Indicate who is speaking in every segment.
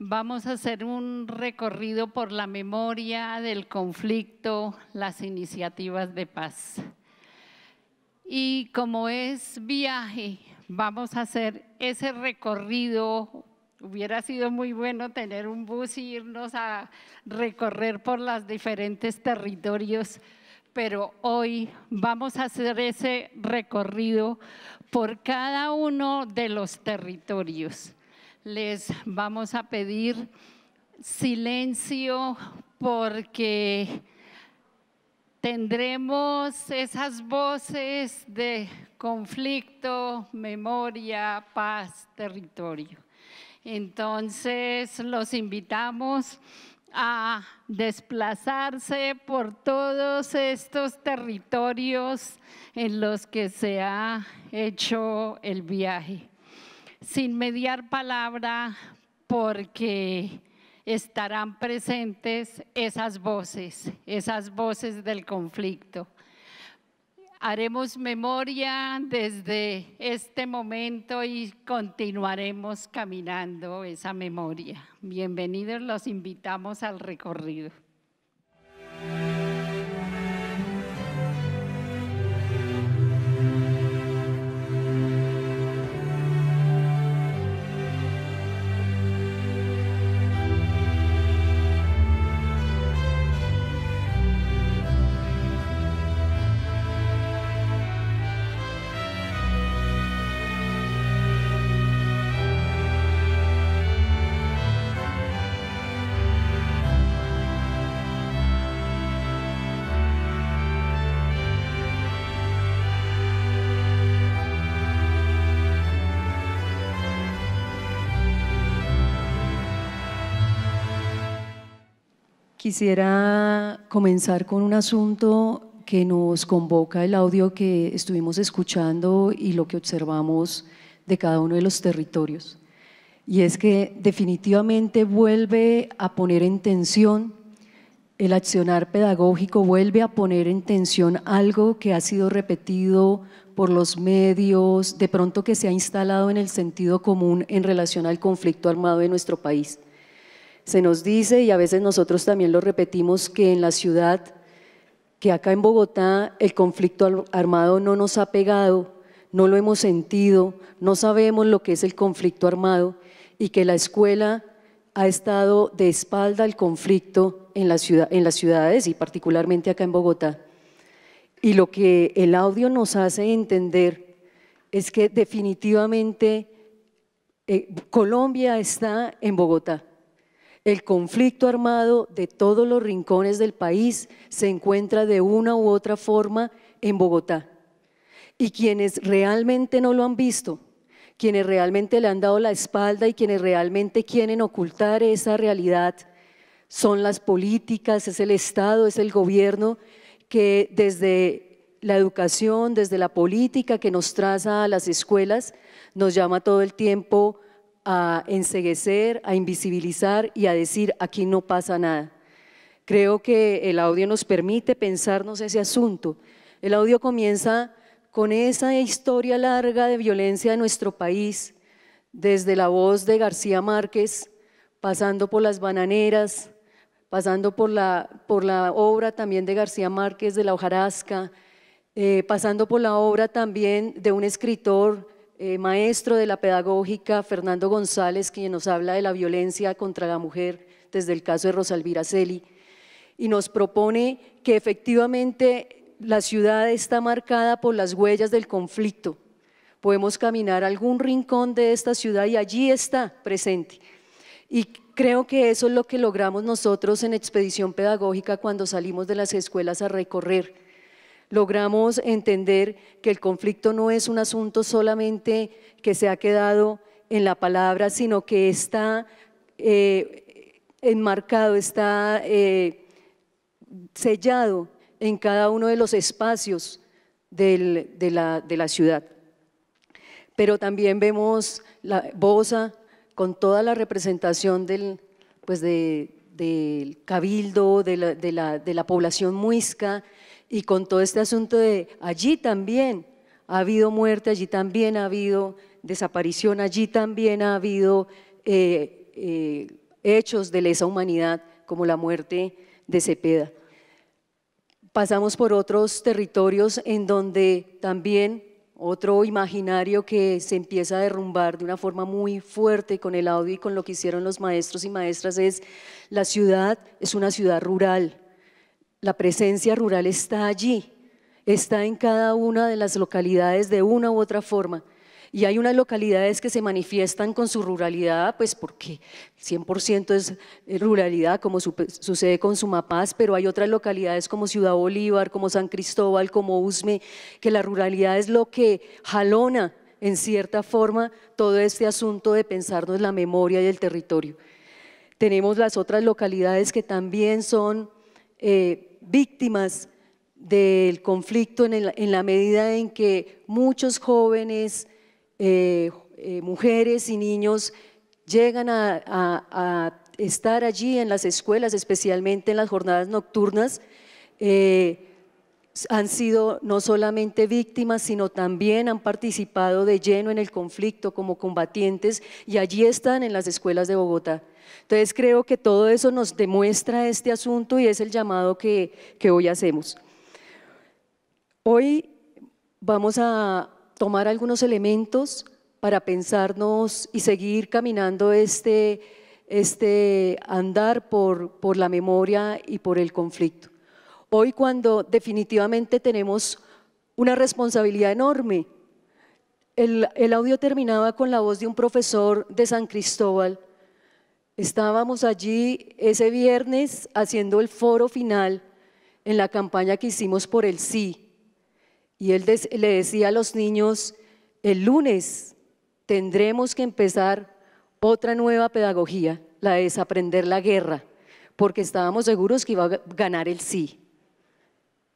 Speaker 1: Vamos a hacer un recorrido por la memoria del conflicto, las iniciativas de paz. Y como es viaje, vamos a hacer ese recorrido. Hubiera sido muy bueno tener un bus e irnos a recorrer por los diferentes territorios, pero hoy vamos a hacer ese recorrido por cada uno de los territorios les vamos a pedir silencio porque tendremos esas voces de conflicto, memoria, paz, territorio. Entonces los invitamos a desplazarse por todos estos territorios en los que se ha hecho el viaje sin mediar palabra porque estarán presentes esas voces, esas voces del conflicto. Haremos memoria desde este momento y continuaremos caminando esa memoria. Bienvenidos, los invitamos al recorrido.
Speaker 2: Quisiera comenzar con un asunto que nos convoca el audio que estuvimos escuchando y lo que observamos de cada uno de los territorios. Y es que definitivamente vuelve a poner en tensión el accionar pedagógico, vuelve a poner en tensión algo que ha sido repetido por los medios, de pronto que se ha instalado en el sentido común en relación al conflicto armado de nuestro país. Se nos dice, y a veces nosotros también lo repetimos, que en la ciudad, que acá en Bogotá el conflicto armado no nos ha pegado, no lo hemos sentido, no sabemos lo que es el conflicto armado y que la escuela ha estado de espalda al conflicto en, las ciudades y particularmente acá en Bogotá. Y lo que el audio nos hace entender es que definitivamente eh, Colombia está en Bogotá. El conflicto armado de todos los rincones del país se encuentra de una u otra forma en Bogotá. Y quienes realmente no lo han visto, quienes realmente le han dado la espalda y quienes realmente quieren ocultar esa realidad, son las políticas, es el Estado, es el gobierno que desde la educación, desde la política que nos traza a las escuelas, nos llama todo el tiempo a enseguecer, a invisibilizar y a decir aquí no pasa nada. Creo que el audio nos permite pensarnos ese asunto. El audio comienza con esa historia larga de violencia de nuestro país, desde la voz de García Márquez, pasando por las bananeras, pasando por la, obra también de García Márquez de la hojarasca, eh, pasando por la obra también de un escritor eh, maestro de la pedagógica, Fernando González, quien nos habla de la violencia contra la mujer desde el caso de Rosalvira Celi, y nos propone que efectivamente la ciudad está marcada por las huellas del conflicto. Podemos caminar algún rincón de esta ciudad y allí está presente. Y creo que eso es lo que logramos nosotros en Expedición Pedagógica cuando salimos de las escuelas a recorrer logramos entender que el conflicto no es un asunto solamente que se ha quedado en la palabra, sino que está eh, enmarcado, está eh, sellado en cada uno de los espacios de, la, ciudad. Pero también vemos la Bosa con toda la representación del, pues, cabildo, de la población muisca, y con todo este asunto de allí también ha habido muerte, allí también ha habido desaparición, allí también ha habido eh, eh, hechos de lesa humanidad como la muerte de Cepeda. Pasamos por otros territorios en donde también otro imaginario que se empieza a derrumbar de una forma muy fuerte con el audio y con lo que hicieron los maestros y maestras es la ciudad es una ciudad rural, la presencia rural está allí, está en cada una de las localidades de una u otra forma. Y hay unas localidades que se manifiestan con su ruralidad, pues porque 100% es ruralidad, como sucede con Sumapaz, pero hay otras localidades como Ciudad Bolívar, como San Cristóbal, como Usme, que la ruralidad es lo que jalona en cierta forma todo este asunto de pensarnos la memoria y el territorio. Tenemos las otras localidades que también son... Eh, víctimas del conflicto en, la medida en que muchos jóvenes, eh, eh, mujeres y niños llegan a, estar allí en las escuelas, especialmente en las jornadas nocturnas, eh, han sido no solamente víctimas, sino también han participado de lleno en el conflicto como combatientes y allí están en las escuelas de Bogotá. Entonces creo que todo eso nos demuestra este asunto y es el llamado que, hoy hacemos. Hoy vamos a tomar algunos elementos para pensarnos y seguir caminando este, este andar por, la memoria y por el conflicto. Hoy cuando definitivamente tenemos una responsabilidad enorme. el audio terminaba con la voz de un profesor de San Cristóbal Estábamos allí ese viernes haciendo el foro final en la campaña que hicimos por el sí. Y él le decía a los niños, el lunes tendremos que empezar otra nueva pedagogía, la de desaprender la guerra, porque estábamos seguros que iba a ganar el sí.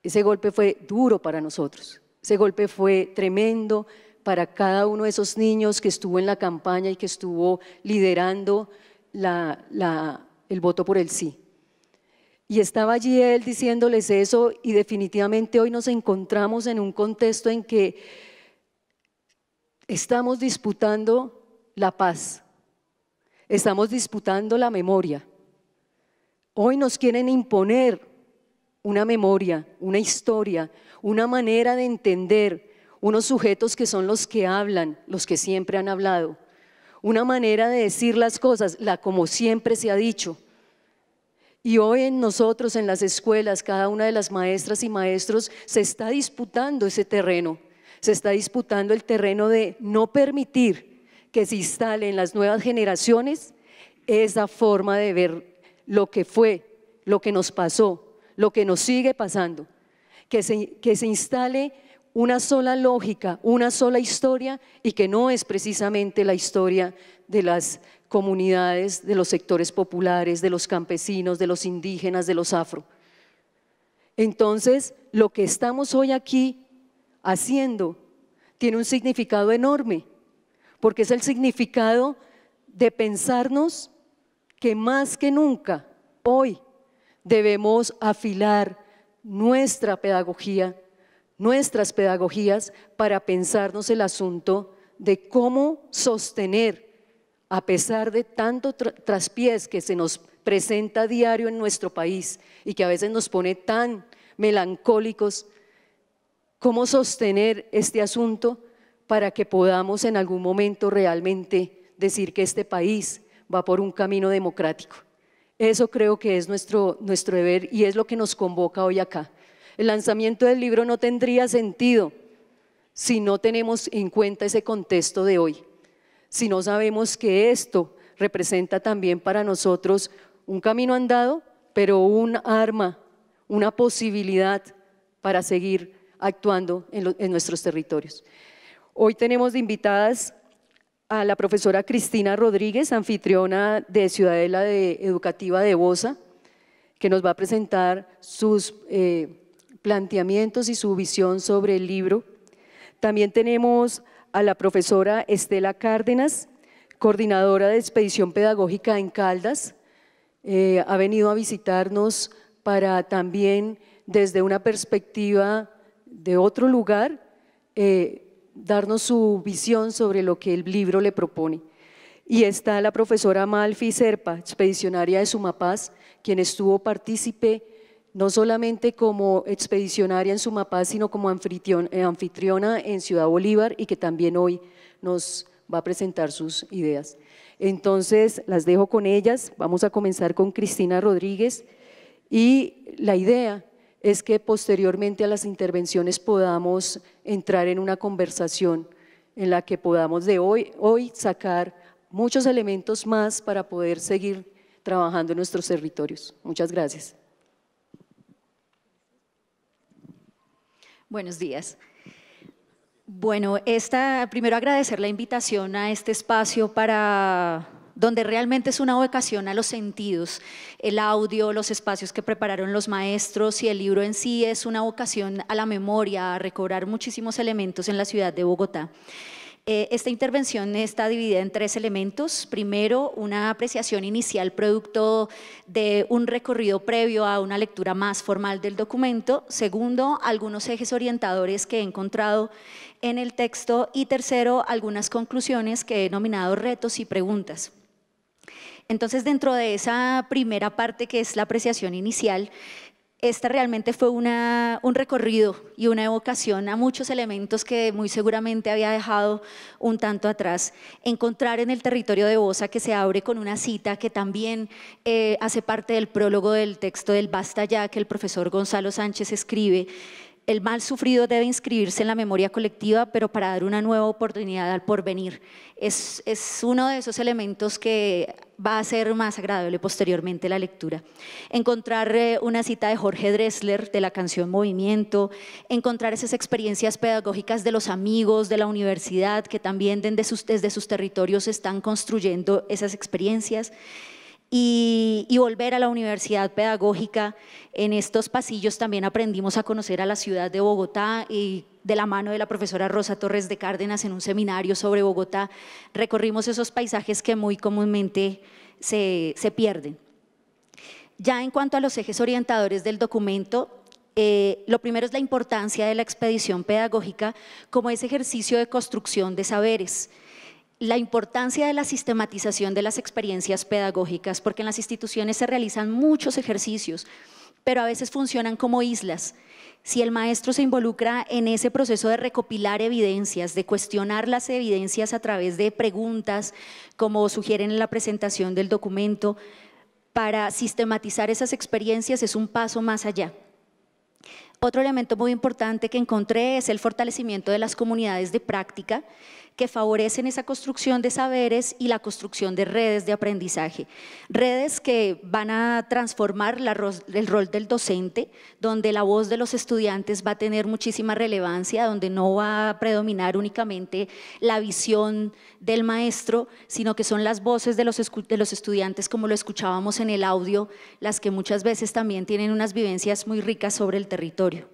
Speaker 2: Ese golpe fue duro para nosotros, ese golpe fue tremendo para cada uno de esos niños que estuvo en la campaña y que estuvo liderando la, el voto por el sí. Y estaba allí él diciéndoles eso y definitivamente hoy nos encontramos en un contexto en que estamos disputando la paz, estamos disputando la memoria. Hoy nos quieren imponer una memoria, una historia, una manera de entender unos sujetos que son los que hablan, los que siempre han hablado una manera de decir las cosas, la como siempre se ha dicho. Y hoy en nosotros, en las escuelas, cada una de las maestras y maestros se está disputando ese terreno, se está disputando el terreno de no permitir que se instale en las nuevas generaciones esa forma de ver lo que fue, lo que nos pasó, lo que nos sigue pasando, que se, que se instale una sola lógica, una sola historia y que no es precisamente la historia de las comunidades, de los sectores populares, de los campesinos, de los indígenas, de los afro. Entonces, lo que estamos hoy aquí haciendo tiene un significado enorme, porque es el significado de pensarnos que más que nunca, hoy, debemos afilar nuestra pedagogía nuestras pedagogías para pensarnos el asunto de cómo sostener, a pesar de tanto traspiés que se nos presenta diario en nuestro país y que a veces nos pone tan melancólicos, cómo sostener este asunto para que podamos en algún momento realmente decir que este país va por un camino democrático. Eso creo que es nuestro deber y es lo que nos convoca hoy acá. El lanzamiento del libro no tendría sentido si no tenemos en cuenta ese contexto de hoy, si no sabemos que esto representa también para nosotros un camino andado, pero un arma, una posibilidad para seguir actuando en, nuestros territorios. Hoy tenemos de invitadas a la profesora Cristina Rodríguez, anfitriona de Ciudadela Educativa de Bosa, que nos va a presentar sus eh, planteamientos y su visión sobre el libro. También tenemos a la profesora Estela Cárdenas, coordinadora de expedición pedagógica en Caldas. Eh, ha venido a visitarnos para también, desde una perspectiva de otro lugar, eh, darnos su visión sobre lo que el libro le propone. Y está la profesora Malfi Serpa, expedicionaria de Sumapaz, quien estuvo partícipe no solamente como expedicionaria en Sumapaz, sino como eh, anfitriona en Ciudad Bolívar y que también hoy nos va a presentar sus ideas. Entonces, las dejo con ellas. Vamos a comenzar con Cristina Rodríguez y la idea es que posteriormente a las intervenciones podamos entrar en una conversación en la que podamos de hoy, hoy sacar muchos elementos más para poder seguir trabajando en nuestros territorios.
Speaker 3: Muchas gracias. Buenos días. Bueno, esta, primero agradecer la invitación a este espacio para donde realmente es una vocación a los sentidos. El audio, los espacios que prepararon los maestros y el libro en sí es una vocación a la memoria, a recobrar muchísimos elementos en la ciudad de Bogotá. Eh, esta intervención está dividida en tres elementos. Primero, una apreciación inicial producto de un recorrido previo a una lectura más formal del documento. Segundo, algunos ejes orientadores que he encontrado en el texto. Y tercero, algunas conclusiones que he denominado retos y preguntas. Entonces, dentro de esa primera parte que es la apreciación inicial, esta realmente fue un recorrido y una evocación a muchos elementos que muy seguramente había dejado un tanto atrás. Encontrar en el territorio de Bosa que se abre con una cita que también eh, hace parte del prólogo del texto del Basta ya que el profesor Gonzalo Sánchez escribe, el mal sufrido debe inscribirse en la memoria colectiva, pero para dar una nueva oportunidad al porvenir. Es, uno de esos elementos que va a ser más agradable posteriormente la lectura. Encontrar eh, una cita de Jorge Dressler de la canción Movimiento, encontrar esas experiencias pedagógicas de los amigos de la universidad que también desde sus territorios están construyendo esas experiencias y, volver a la universidad pedagógica. En estos pasillos también aprendimos a conocer a la ciudad de Bogotá y de la mano de la profesora Rosa Torres de Cárdenas en un seminario sobre Bogotá recorrimos esos paisajes que muy comúnmente se, pierden. Ya en cuanto a los ejes orientadores del documento, eh, lo primero es la importancia de la expedición pedagógica como ese ejercicio de construcción de saberes la importancia de la sistematización de las experiencias pedagógicas, porque en las instituciones se realizan muchos ejercicios, pero a veces funcionan como islas. Si el maestro se involucra en ese proceso de recopilar evidencias, de cuestionar las evidencias a través de preguntas, como sugieren en la presentación del documento, para sistematizar esas experiencias es un paso más allá. Otro elemento muy importante que encontré es el fortalecimiento de las comunidades de práctica, que favorecen esa construcción de saberes y la construcción de redes de aprendizaje. Redes que van a transformar el rol del docente, donde la voz de los estudiantes va a tener muchísima relevancia, donde no va a predominar únicamente la visión del maestro, sino que son las voces de los, de los estudiantes, como lo escuchábamos en el audio, las que muchas veces también tienen unas vivencias muy ricas sobre el territorio.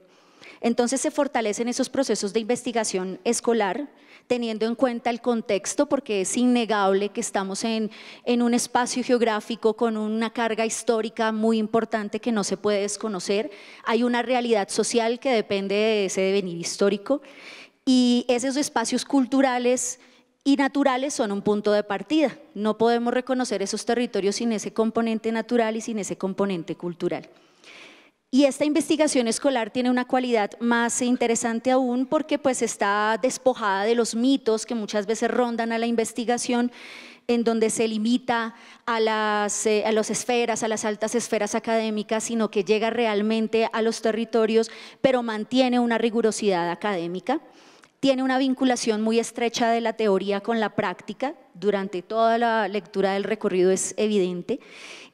Speaker 3: Entonces se fortalecen esos procesos de investigación escolar, teniendo en cuenta el contexto, porque es innegable que estamos en, un espacio geográfico con una carga histórica muy importante que no se puede desconocer. Hay una realidad social que depende de ese devenir histórico y esos espacios culturales y naturales son un punto de partida. No podemos reconocer esos territorios sin ese componente natural y sin ese componente cultural. Y esta investigación escolar tiene una cualidad más interesante aún porque pues está despojada de los mitos que muchas veces rondan a la investigación en donde se limita a las, eh, a las esferas, a las altas esferas académicas, sino que llega realmente a los territorios, pero mantiene una rigurosidad académica tiene una vinculación muy estrecha de la teoría con la práctica, durante toda la lectura del recorrido es evidente,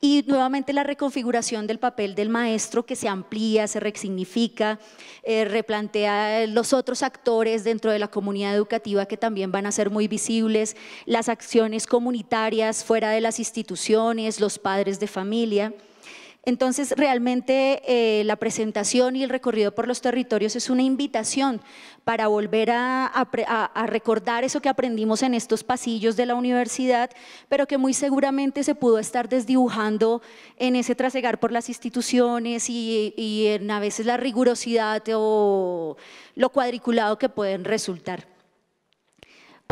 Speaker 3: y nuevamente la reconfiguración del papel del maestro que se amplía, se resignifica, eh, replantea los otros actores dentro de la comunidad educativa que también van a ser muy visibles, las acciones comunitarias fuera de las instituciones, los padres de familia. Entonces, realmente eh, la presentación y el recorrido por los territorios es una invitación para volver a, recordar eso que aprendimos en estos pasillos de la universidad, pero que muy seguramente se pudo estar desdibujando en ese trasegar por las instituciones y, y en a veces la rigurosidad o lo cuadriculado que pueden resultar.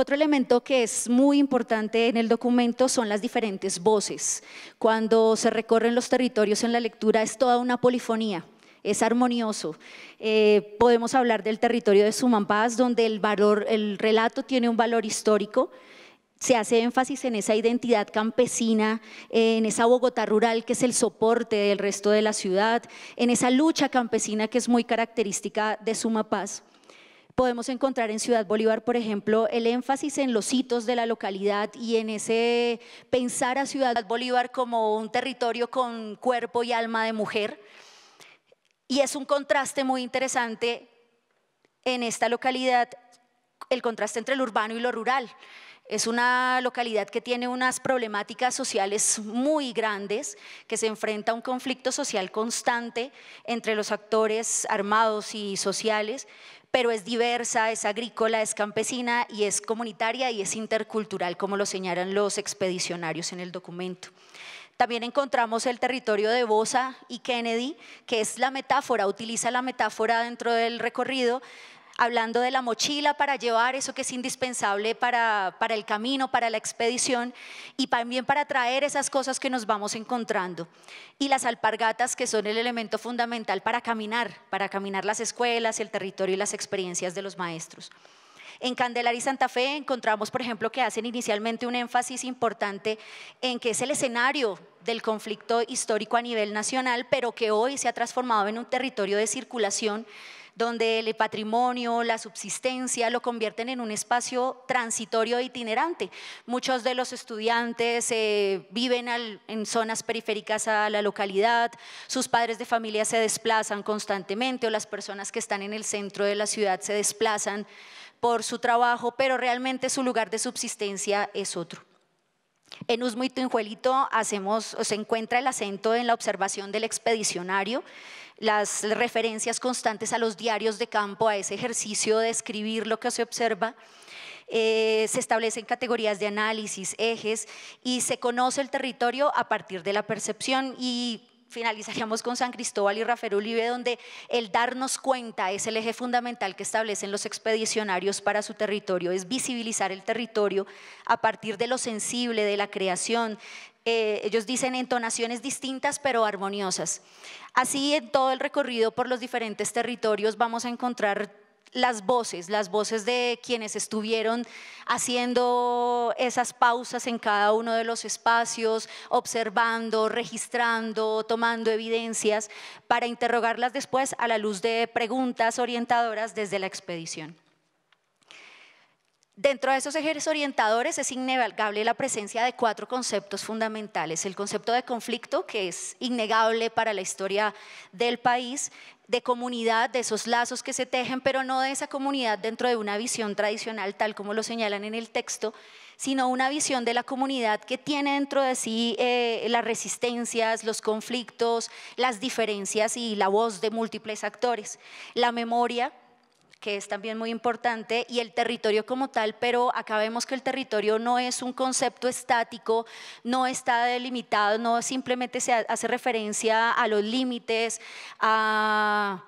Speaker 3: Otro elemento que es muy importante en el documento son las diferentes voces. Cuando se recorren los territorios en la lectura es toda una polifonía es armonioso. Eh, podemos hablar del territorio de Sumapaz, donde el, valor, el relato tiene un valor histórico, se hace énfasis en esa identidad campesina, en esa Bogotá rural que es el soporte del resto de la ciudad, en esa lucha campesina que es muy característica de Sumapaz podemos encontrar en Ciudad Bolívar, por ejemplo, el énfasis en los hitos de la localidad y en ese pensar a Ciudad Bolívar como un territorio con cuerpo y alma de mujer. Y es un contraste muy interesante en esta localidad, el contraste entre lo urbano y lo rural. Es una localidad que tiene unas problemáticas sociales muy grandes, que se enfrenta a un conflicto social constante entre los actores armados y sociales, pero es diversa, es agrícola, es campesina y es comunitaria y es intercultural, como lo señalan los expedicionarios en el documento. También encontramos el territorio de Bosa y Kennedy, que es la metáfora, utiliza la metáfora dentro del recorrido hablando de la mochila para llevar eso que es indispensable para, el camino, para la expedición y también para traer esas cosas que nos vamos encontrando. Y las alpargatas que son el elemento fundamental para caminar, para caminar las escuelas, el territorio y las experiencias de los maestros. En Candelaria y Santa Fe encontramos, por ejemplo, que hacen inicialmente un énfasis importante en que es el escenario del conflicto histórico a nivel nacional, pero que hoy se ha transformado en un territorio de circulación donde el patrimonio, la subsistencia lo convierten en un espacio transitorio e itinerante. Muchos de los estudiantes eh, viven en zonas periféricas a la localidad, sus padres de familia se desplazan constantemente o las personas que están en el centro de la ciudad se desplazan por su trabajo, pero realmente su lugar de subsistencia es otro. En Usmo y Tunjuelito se encuentra el acento en la observación del expedicionario, las referencias constantes a los diarios de campo, a ese ejercicio de escribir lo que se observa. Eh, se establecen categorías de análisis, ejes y se conoce el territorio a partir de la percepción y finalizaríamos con San Cristóbal y Rafael Uribe, donde el darnos cuenta es el eje fundamental que establecen los expedicionarios para su territorio, es visibilizar el territorio a partir de lo sensible, de la creación, eh, ellos dicen entonaciones distintas pero armoniosas. Así en todo el recorrido por los diferentes territorios vamos a encontrar las voces, las voces de quienes estuvieron haciendo esas pausas en cada uno de los espacios, observando, registrando, tomando evidencias para interrogarlas después a la luz de preguntas orientadoras desde la expedición. Dentro de esos ejes orientadores es innegable la presencia de cuatro conceptos fundamentales. El concepto de conflicto, que es innegable para la historia del país, de comunidad, de esos lazos que se tejen, pero no de esa comunidad dentro de una visión tradicional, tal como lo señalan en el texto, sino una visión de la comunidad que tiene dentro de sí eh, las resistencias, los conflictos, las diferencias y la voz de múltiples actores. La memoria, que es también muy importante, y el territorio como tal, pero acá vemos que el territorio no es un concepto estático, no está delimitado, no simplemente se hace referencia a los límites, a,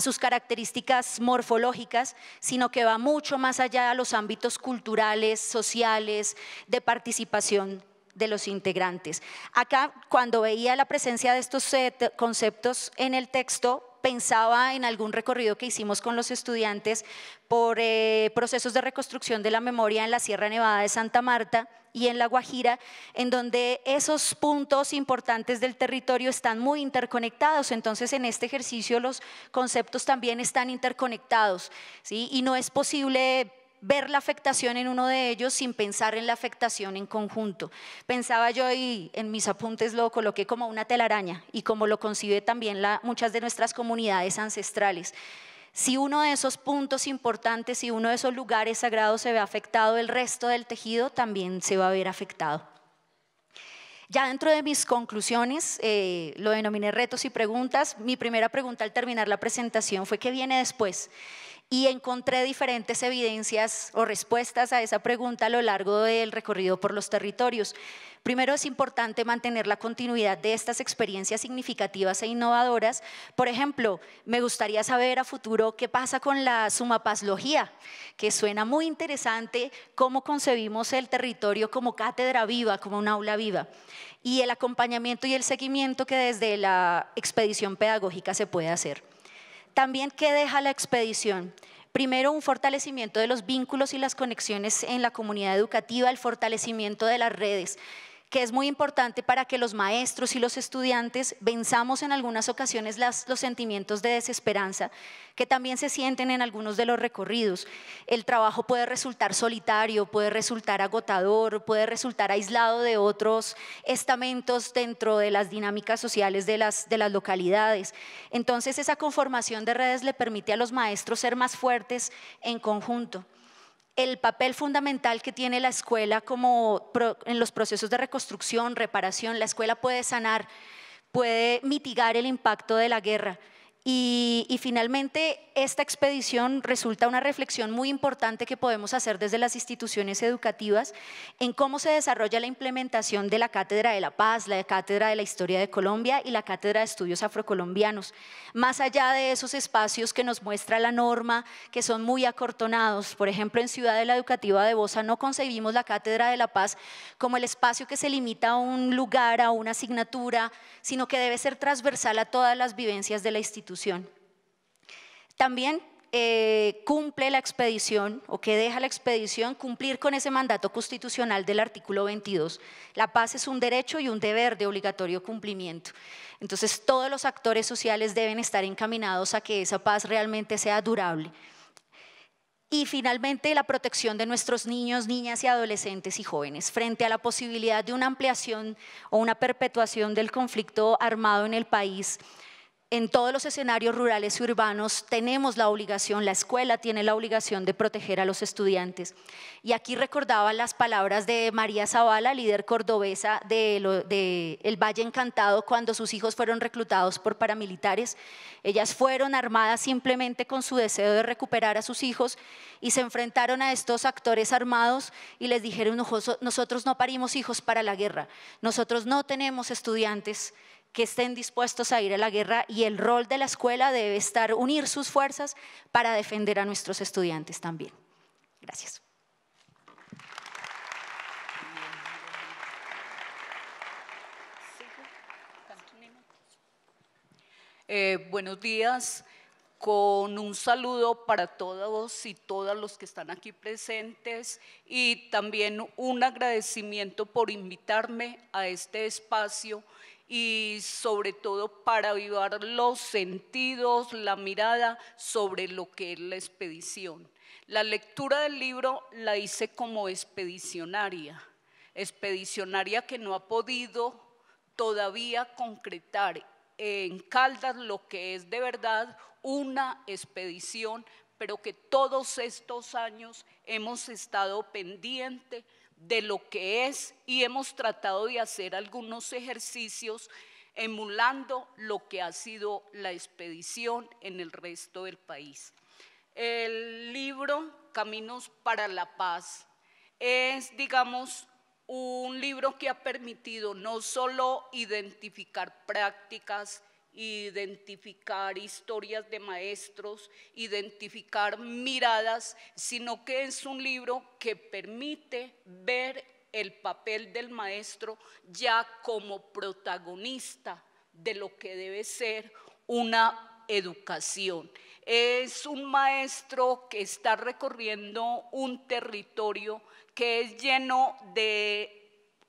Speaker 3: sus características morfológicas, sino que va mucho más allá a los ámbitos culturales, sociales, de participación de los integrantes. Acá, cuando veía la presencia de estos conceptos en el texto, pensaba en algún recorrido que hicimos con los estudiantes por eh, procesos de reconstrucción de la memoria en la Sierra Nevada de Santa Marta y en La Guajira, en donde esos puntos importantes del territorio están muy interconectados. Entonces, en este ejercicio los conceptos también están interconectados ¿sí? y no es posible ver la afectación en uno de ellos sin pensar en la afectación en conjunto. Pensaba yo y en mis apuntes lo coloqué como una telaraña y como lo concibe también muchas de nuestras comunidades ancestrales. Si uno de esos puntos importantes, si uno de esos lugares sagrados se ve afectado, el resto del tejido también se va a ver afectado. Ya dentro de mis conclusiones, eh, lo denominé retos y preguntas. Mi primera pregunta al terminar la presentación fue, ¿qué viene después? y encontré diferentes evidencias o respuestas a esa pregunta a lo largo del recorrido por los territorios. Primero es importante mantener la continuidad de estas experiencias significativas e innovadoras. Por ejemplo, me gustaría saber a futuro qué pasa con la sumapaslogía, que suena muy interesante cómo concebimos el territorio como cátedra viva, como un aula viva, y el acompañamiento y el seguimiento que desde la expedición pedagógica se puede hacer. También, ¿qué deja la expedición? Primero, un fortalecimiento de los vínculos y las conexiones en la comunidad educativa, el fortalecimiento de las redes que es muy importante para que los maestros y los estudiantes venzamos en algunas ocasiones los sentimientos de desesperanza que también se sienten en algunos de los recorridos. El trabajo puede resultar solitario, puede resultar agotador, puede resultar aislado de otros estamentos dentro de las dinámicas sociales de las localidades. Entonces esa conformación de redes le permite a los maestros ser más fuertes en conjunto el papel fundamental que tiene la escuela como en los procesos de reconstrucción, reparación. La escuela puede sanar, puede mitigar el impacto de la guerra y, finalmente, esta expedición resulta una reflexión muy importante que podemos hacer desde las instituciones educativas en cómo se desarrolla la implementación de la Cátedra de la Paz, la Cátedra de la Historia de Colombia y la Cátedra de Estudios Afrocolombianos, más allá de esos espacios que nos muestra la norma, que son muy acortonados. Por ejemplo, en Ciudad de la Educativa de Bosa no concebimos la Cátedra de la Paz como el espacio que se limita a un lugar, a una asignatura, sino que debe ser transversal a todas las vivencias de la institución también eh, cumple la expedición o que deja la expedición cumplir con ese mandato constitucional del artículo 22. La paz es un derecho y un deber de obligatorio cumplimiento. Entonces todos los actores sociales deben estar encaminados a que esa paz realmente sea durable. Y finalmente, la protección de nuestros niños, niñas y adolescentes y jóvenes frente a la posibilidad de una ampliación o una perpetuación del conflicto armado en el país en todos los escenarios rurales y urbanos tenemos la obligación, la escuela tiene la obligación de proteger a los estudiantes. Y aquí recordaba las palabras de María Zavala, líder cordobesa de, El Valle Encantado, cuando sus hijos fueron reclutados por paramilitares. Ellas fueron armadas simplemente con su deseo de recuperar a sus hijos y se enfrentaron a estos actores armados y les dijeron, nosotros no parimos hijos para la guerra, nosotros no tenemos estudiantes que estén dispuestos a ir a la guerra y el rol de la escuela debe estar unir sus fuerzas para defender a nuestros estudiantes también. Gracias.
Speaker 4: Eh, buenos días, con un saludo para todos y todas los que están aquí presentes y también un agradecimiento por invitarme a este espacio y sobre todo para avivar los sentidos, la mirada sobre lo que es la expedición. La lectura del libro la hice como expedicionaria, expedicionaria que no ha podido todavía concretar en Caldas lo que es de verdad una expedición, pero que todos estos años hemos estado pendiente de lo que es y hemos tratado de hacer algunos ejercicios emulando lo que ha sido la expedición en el resto del país. El libro Caminos para la Paz es, digamos, un libro que ha permitido no solo identificar prácticas, identificar historias de maestros, identificar miradas, sino que es un libro que permite ver el papel del maestro ya como protagonista de lo que debe ser una educación. Es un maestro que está recorriendo un territorio que es lleno de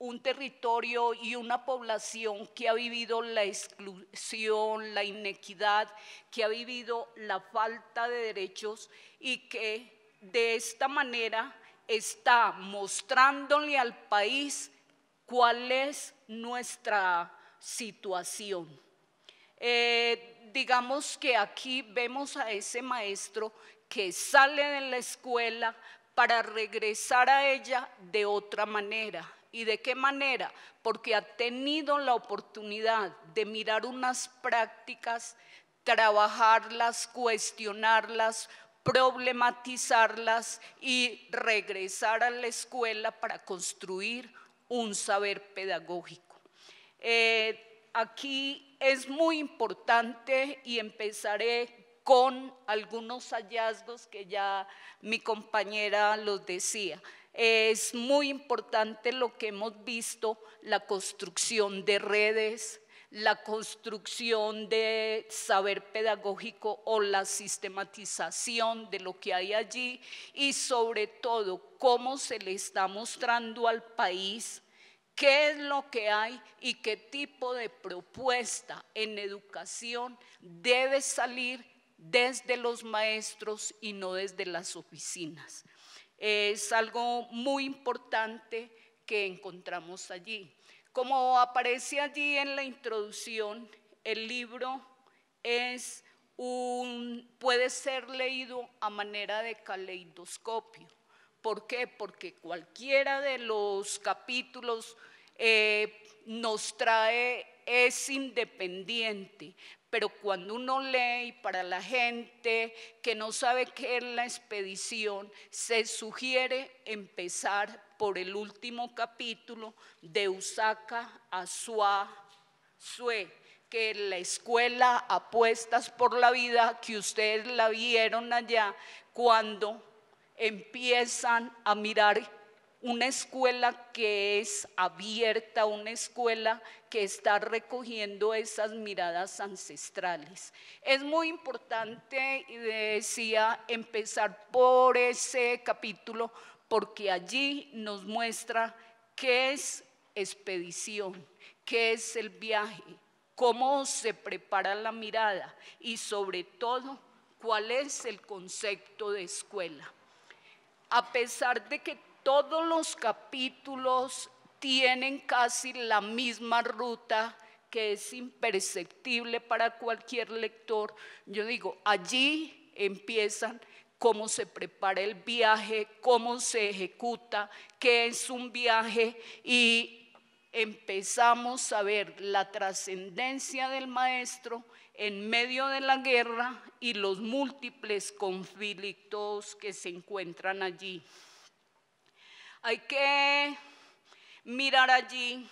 Speaker 4: un territorio y una población que ha vivido la exclusión, la inequidad, que ha vivido la falta de derechos y que de esta manera está mostrándole al país cuál es nuestra situación. Eh, digamos que aquí vemos a ese maestro que sale de la escuela para regresar a ella de otra manera ¿Y de qué manera? Porque ha tenido la oportunidad de mirar unas prácticas, trabajarlas, cuestionarlas, problematizarlas y regresar a la escuela para construir un saber pedagógico. Eh, aquí es muy importante y empezaré con algunos hallazgos que ya mi compañera los decía. Es muy importante lo que hemos visto, la construcción de redes, la construcción de saber pedagógico o la sistematización de lo que hay allí y sobre todo cómo se le está mostrando al país qué es lo que hay y qué tipo de propuesta en educación debe salir desde los maestros y no desde las oficinas es algo muy importante que encontramos allí. Como aparece allí en la introducción, el libro es un, puede ser leído a manera de caleidoscopio. ¿Por qué? Porque cualquiera de los capítulos eh, nos trae, es independiente, pero cuando uno lee para la gente que no sabe qué es la expedición, se sugiere empezar por el último capítulo de Usaka a Sue, que es la escuela Apuestas por la Vida, que ustedes la vieron allá, cuando empiezan a mirar una escuela que es abierta, una escuela que está recogiendo esas miradas ancestrales. Es muy importante, decía, empezar por ese capítulo porque allí nos muestra qué es expedición, qué es el viaje, cómo se prepara la mirada y sobre todo cuál es el concepto de escuela. A pesar de que todos los capítulos tienen casi la misma ruta que es imperceptible para cualquier lector. Yo digo, allí empiezan cómo se prepara el viaje, cómo se ejecuta, qué es un viaje y empezamos a ver la trascendencia del maestro en medio de la guerra y los múltiples conflictos que se encuentran allí hay que mirar allí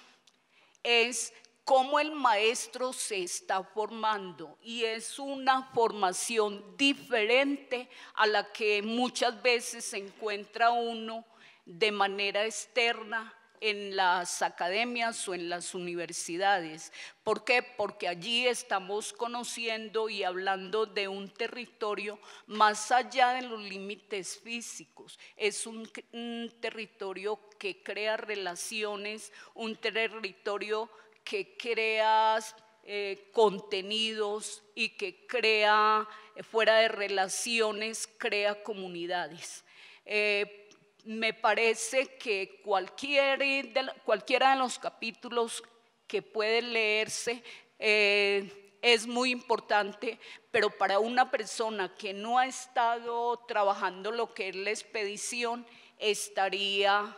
Speaker 4: es cómo el maestro se está formando y es una formación diferente a la que muchas veces se encuentra uno de manera externa en las academias o en las universidades. ¿Por qué? Porque allí estamos conociendo y hablando de un territorio más allá de los límites físicos. Es un, territorio que crea relaciones, un territorio que crea eh, contenidos y que crea, eh, fuera de relaciones, crea comunidades. Eh, me parece que cualquiera de los capítulos que puede leerse eh, es muy importante, pero para una persona que no ha estado trabajando lo que es la expedición, estaría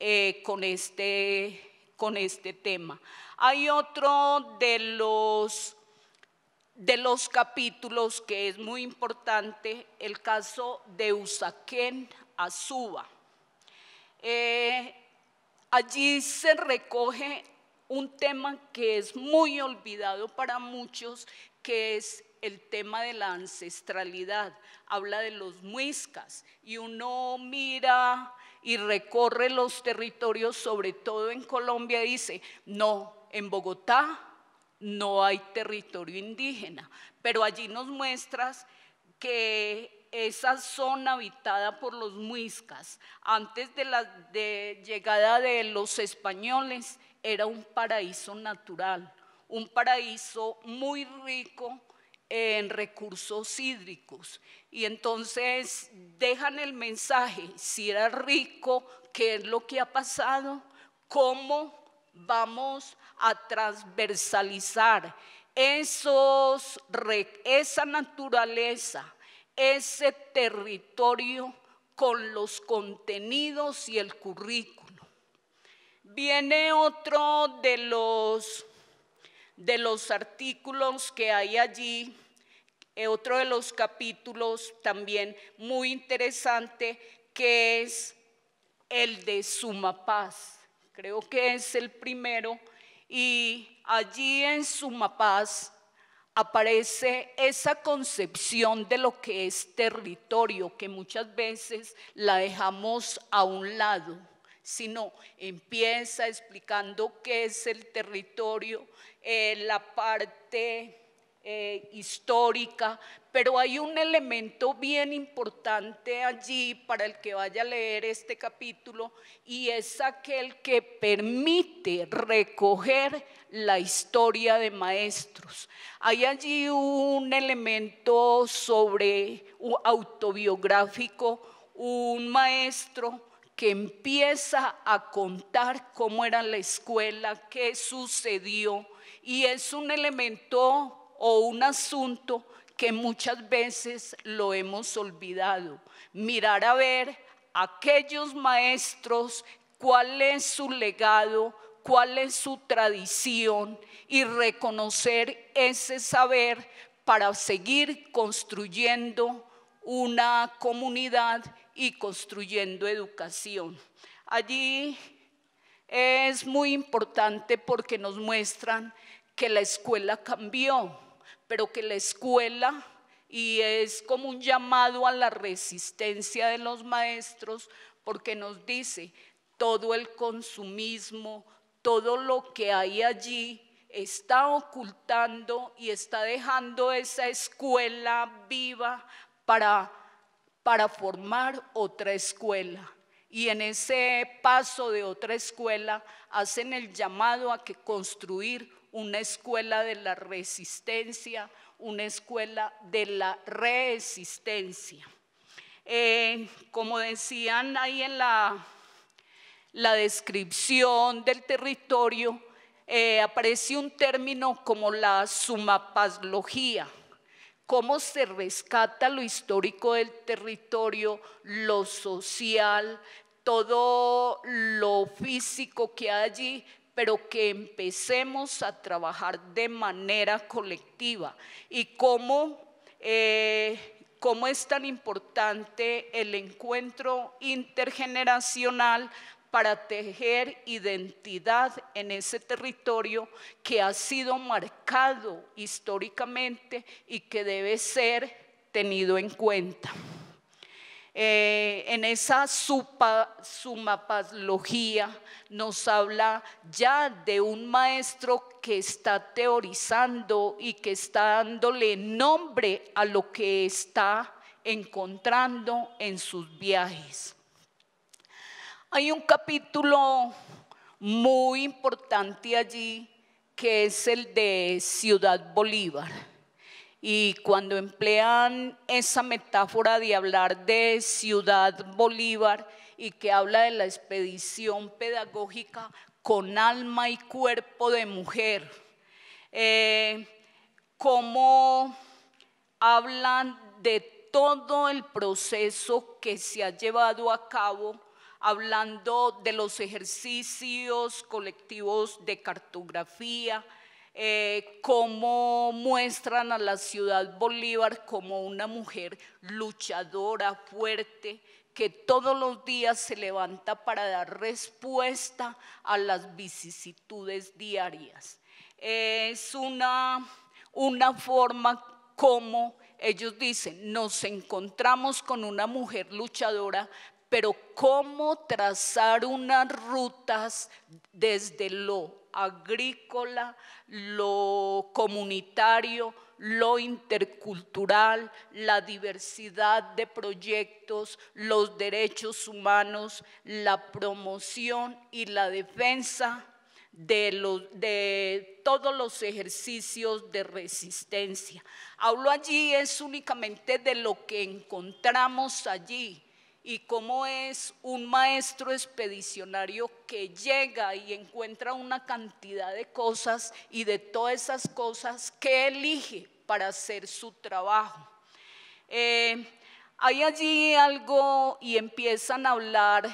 Speaker 4: eh, este, con, este, tema. Hay otro de los de los capítulos que es muy importante, el caso de Usaquén Azuba, eh, allí se recoge un tema que es muy olvidado para muchos, que es el tema de la ancestralidad. Habla de los muiscas y uno mira y recorre los territorios, sobre todo en Colombia, y dice, no, en Bogotá no hay territorio indígena, pero allí nos muestras que esa zona habitada por los muiscas, antes de la llegada de los españoles, era un paraíso natural, un paraíso muy rico en recursos hídricos. Y entonces dejan el mensaje, si era rico, qué es lo que ha pasado, cómo vamos a transversalizar esa naturaleza ese territorio con los contenidos y el currículo. Viene otro de los, de los artículos que hay allí, eh, otro de los capítulos también muy interesante, que es el de Sumapaz, Creo que es el primero. Y allí en Sumapaz aparece esa concepción de lo que es territorio, que muchas veces la dejamos a un lado, sino empieza explicando qué es el territorio, eh, la parte eh, histórica, pero hay un elemento bien importante allí para el que vaya a leer este capítulo y es aquel que permite recoger la historia de maestros. Hay allí un elemento sobre autobiográfico, un maestro que empieza a contar cómo era la escuela, qué sucedió, y es un elemento o un asunto que muchas veces lo hemos olvidado. Mirar a ver aquellos maestros, cuál es su legado, cuál es su tradición y reconocer ese saber para seguir construyendo una comunidad y construyendo educación. Allí es muy importante porque nos muestran que la escuela cambió, pero que la escuela y es como un llamado a la resistencia de los maestros porque nos dice, todo el consumismo, todo lo que hay allí está ocultando y está dejando esa escuela viva para, para formar otra escuela. Y en ese paso de otra escuela hacen el llamado a que construir una escuela de la resistencia, una escuela de la resistencia. Eh, como decían ahí en la, la descripción del territorio, eh, aparece un término como la sumapaslogía, cómo se rescata lo histórico del territorio, lo social, todo lo físico que hay allí pero que empecemos a trabajar de manera colectiva. Y eh, cómo, es tan importante el encuentro intergeneracional para tejer identidad en ese territorio que ha sido marcado históricamente y que debe ser tenido en cuenta. Eh, en esa suma nos habla ya de un maestro que está teorizando y que está dándole nombre a lo que está encontrando en sus viajes. Hay un capítulo muy importante allí que es el de Ciudad Bolívar. Y cuando emplean esa metáfora de hablar de Ciudad Bolívar y que habla de la expedición pedagógica con alma y cuerpo de mujer, eh, cómo hablan de todo el proceso que se ha llevado a cabo hablando de los ejercicios colectivos de cartografía, eh, cómo muestran a la ciudad Bolívar como una mujer luchadora, fuerte, que todos los días se levanta para dar respuesta a las vicisitudes diarias. Es una, una forma como ellos dicen, nos encontramos con una mujer luchadora, pero cómo trazar unas rutas desde lo agrícola, lo comunitario, lo intercultural, la diversidad de proyectos, los derechos humanos, la promoción y la defensa de, de todos los ejercicios de resistencia. Hablo allí es únicamente de lo que encontramos allí, y cómo es un maestro expedicionario que llega y encuentra una cantidad de cosas y de todas esas cosas que elige para hacer su trabajo. Eh, hay allí algo y empiezan a hablar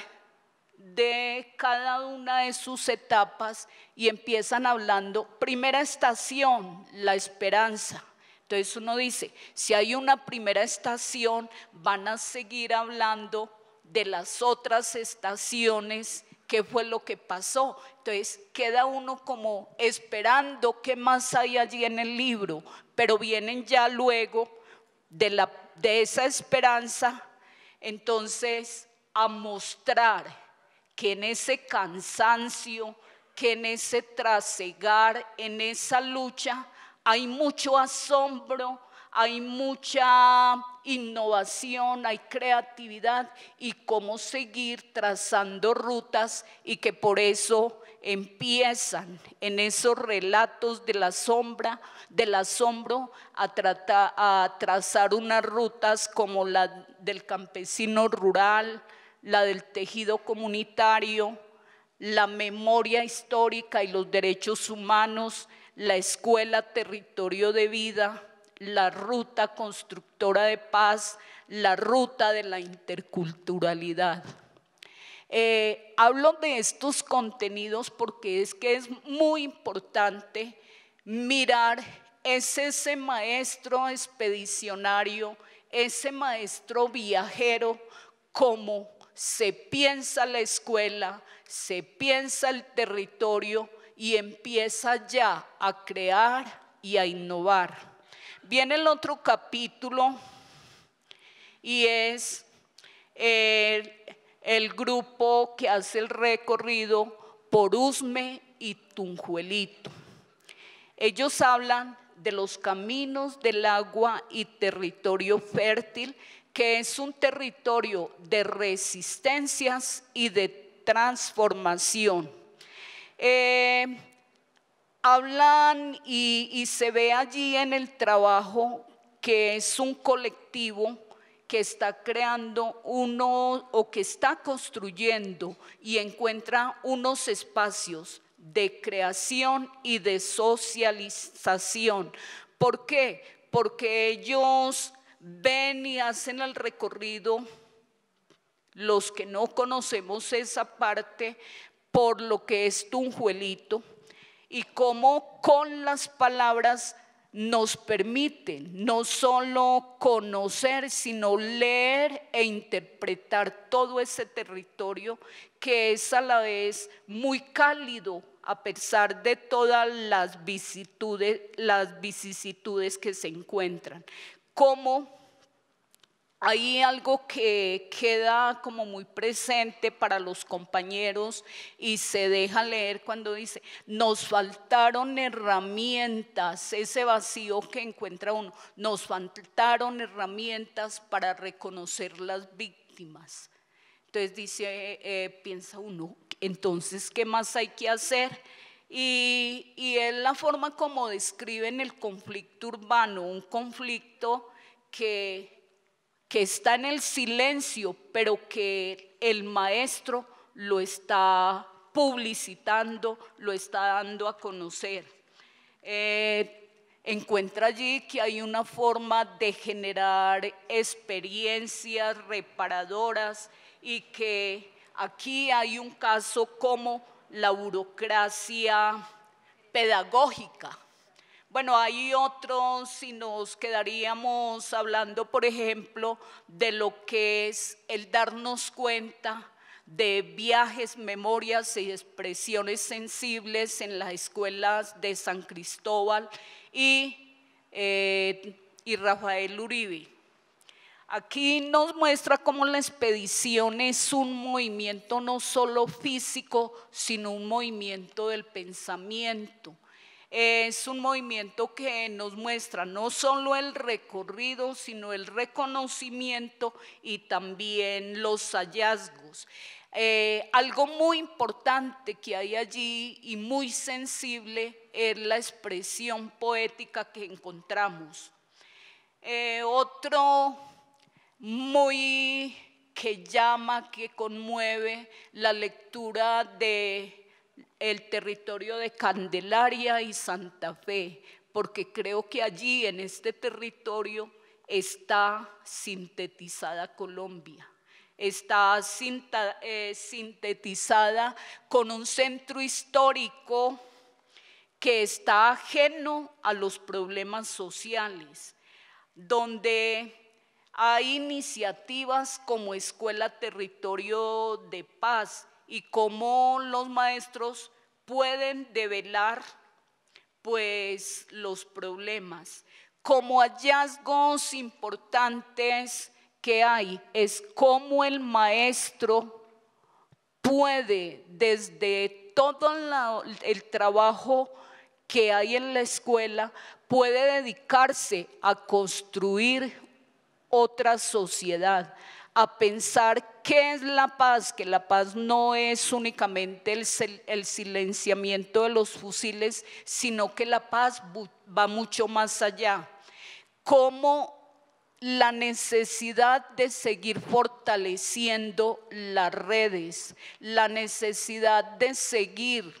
Speaker 4: de cada una de sus etapas y empiezan hablando, primera estación, la esperanza. Entonces uno dice, si hay una primera estación, van a seguir hablando de las otras estaciones, qué fue lo que pasó. Entonces queda uno como esperando qué más hay allí en el libro, pero vienen ya luego de, de esa esperanza, entonces a mostrar que en ese cansancio, que en ese trasegar, en esa lucha, hay mucho asombro, hay mucha innovación, hay creatividad y cómo seguir trazando rutas y que por eso empiezan en esos relatos de la sombra, del asombro, a, a trazar unas rutas como la del campesino rural, la del tejido comunitario, la memoria histórica y los derechos humanos, la escuela territorio de vida, la ruta constructora de paz, la ruta de la interculturalidad. Eh, hablo de estos contenidos porque es que es muy importante mirar, es ese maestro expedicionario, ese maestro viajero, cómo se piensa la escuela, se piensa el territorio, y empieza ya a crear y a innovar. Viene el otro capítulo y es el, grupo que hace el recorrido por Usme y Tunjuelito. Ellos hablan de los caminos del agua y territorio fértil, que es un territorio de resistencias y de transformación. Eh, hablan y, y se ve allí en el trabajo que es un colectivo que está creando uno o que está construyendo y encuentra unos espacios de creación y de socialización. ¿Por qué? Porque ellos ven y hacen el recorrido, los que no conocemos esa parte, por lo que es juelito y cómo con las palabras nos permiten no solo conocer, sino leer e interpretar todo ese territorio que es a la vez muy cálido a pesar de todas las vicisitudes, las vicisitudes que se encuentran. Cómo hay algo que queda como muy presente para los compañeros y se deja leer cuando dice, nos faltaron herramientas, ese vacío que encuentra uno, nos faltaron herramientas para reconocer las víctimas. Entonces dice, eh, eh, piensa uno, entonces, ¿qué más hay que hacer? y es la forma como describen el conflicto urbano, un conflicto que que está en el silencio, pero que el maestro lo está publicitando, lo está dando a conocer. Eh, encuentra allí que hay una forma de generar experiencias reparadoras y que aquí hay un caso como la burocracia pedagógica bueno, hay otros, si nos quedaríamos hablando, por ejemplo, de lo que es el darnos cuenta de viajes, memorias y expresiones sensibles en las escuelas de San Cristóbal y, eh, y Rafael Uribe. Aquí nos muestra cómo la expedición es un movimiento no solo físico, sino un movimiento del pensamiento es un movimiento que nos muestra no solo el recorrido, sino el reconocimiento y también los hallazgos. Eh, algo muy importante que hay allí y muy sensible es la expresión poética que encontramos. Eh, otro muy que llama, que conmueve la lectura de el territorio de Candelaria y Santa Fe, porque creo que allí en este territorio está sintetizada Colombia está eh, sintetizada con un centro histórico que está ajeno a los problemas sociales, donde hay iniciativas como Escuela Territorio de Paz, y cómo los maestros pueden develar pues los problemas. Como hallazgos importantes que hay es cómo el maestro puede desde todo el trabajo que hay en la escuela, puede dedicarse a construir otra sociedad, a pensar ¿Qué es la paz? Que la paz no es únicamente el, silenciamiento de los fusiles, sino que la paz va mucho más allá. Como la necesidad de seguir fortaleciendo las redes, la necesidad de seguir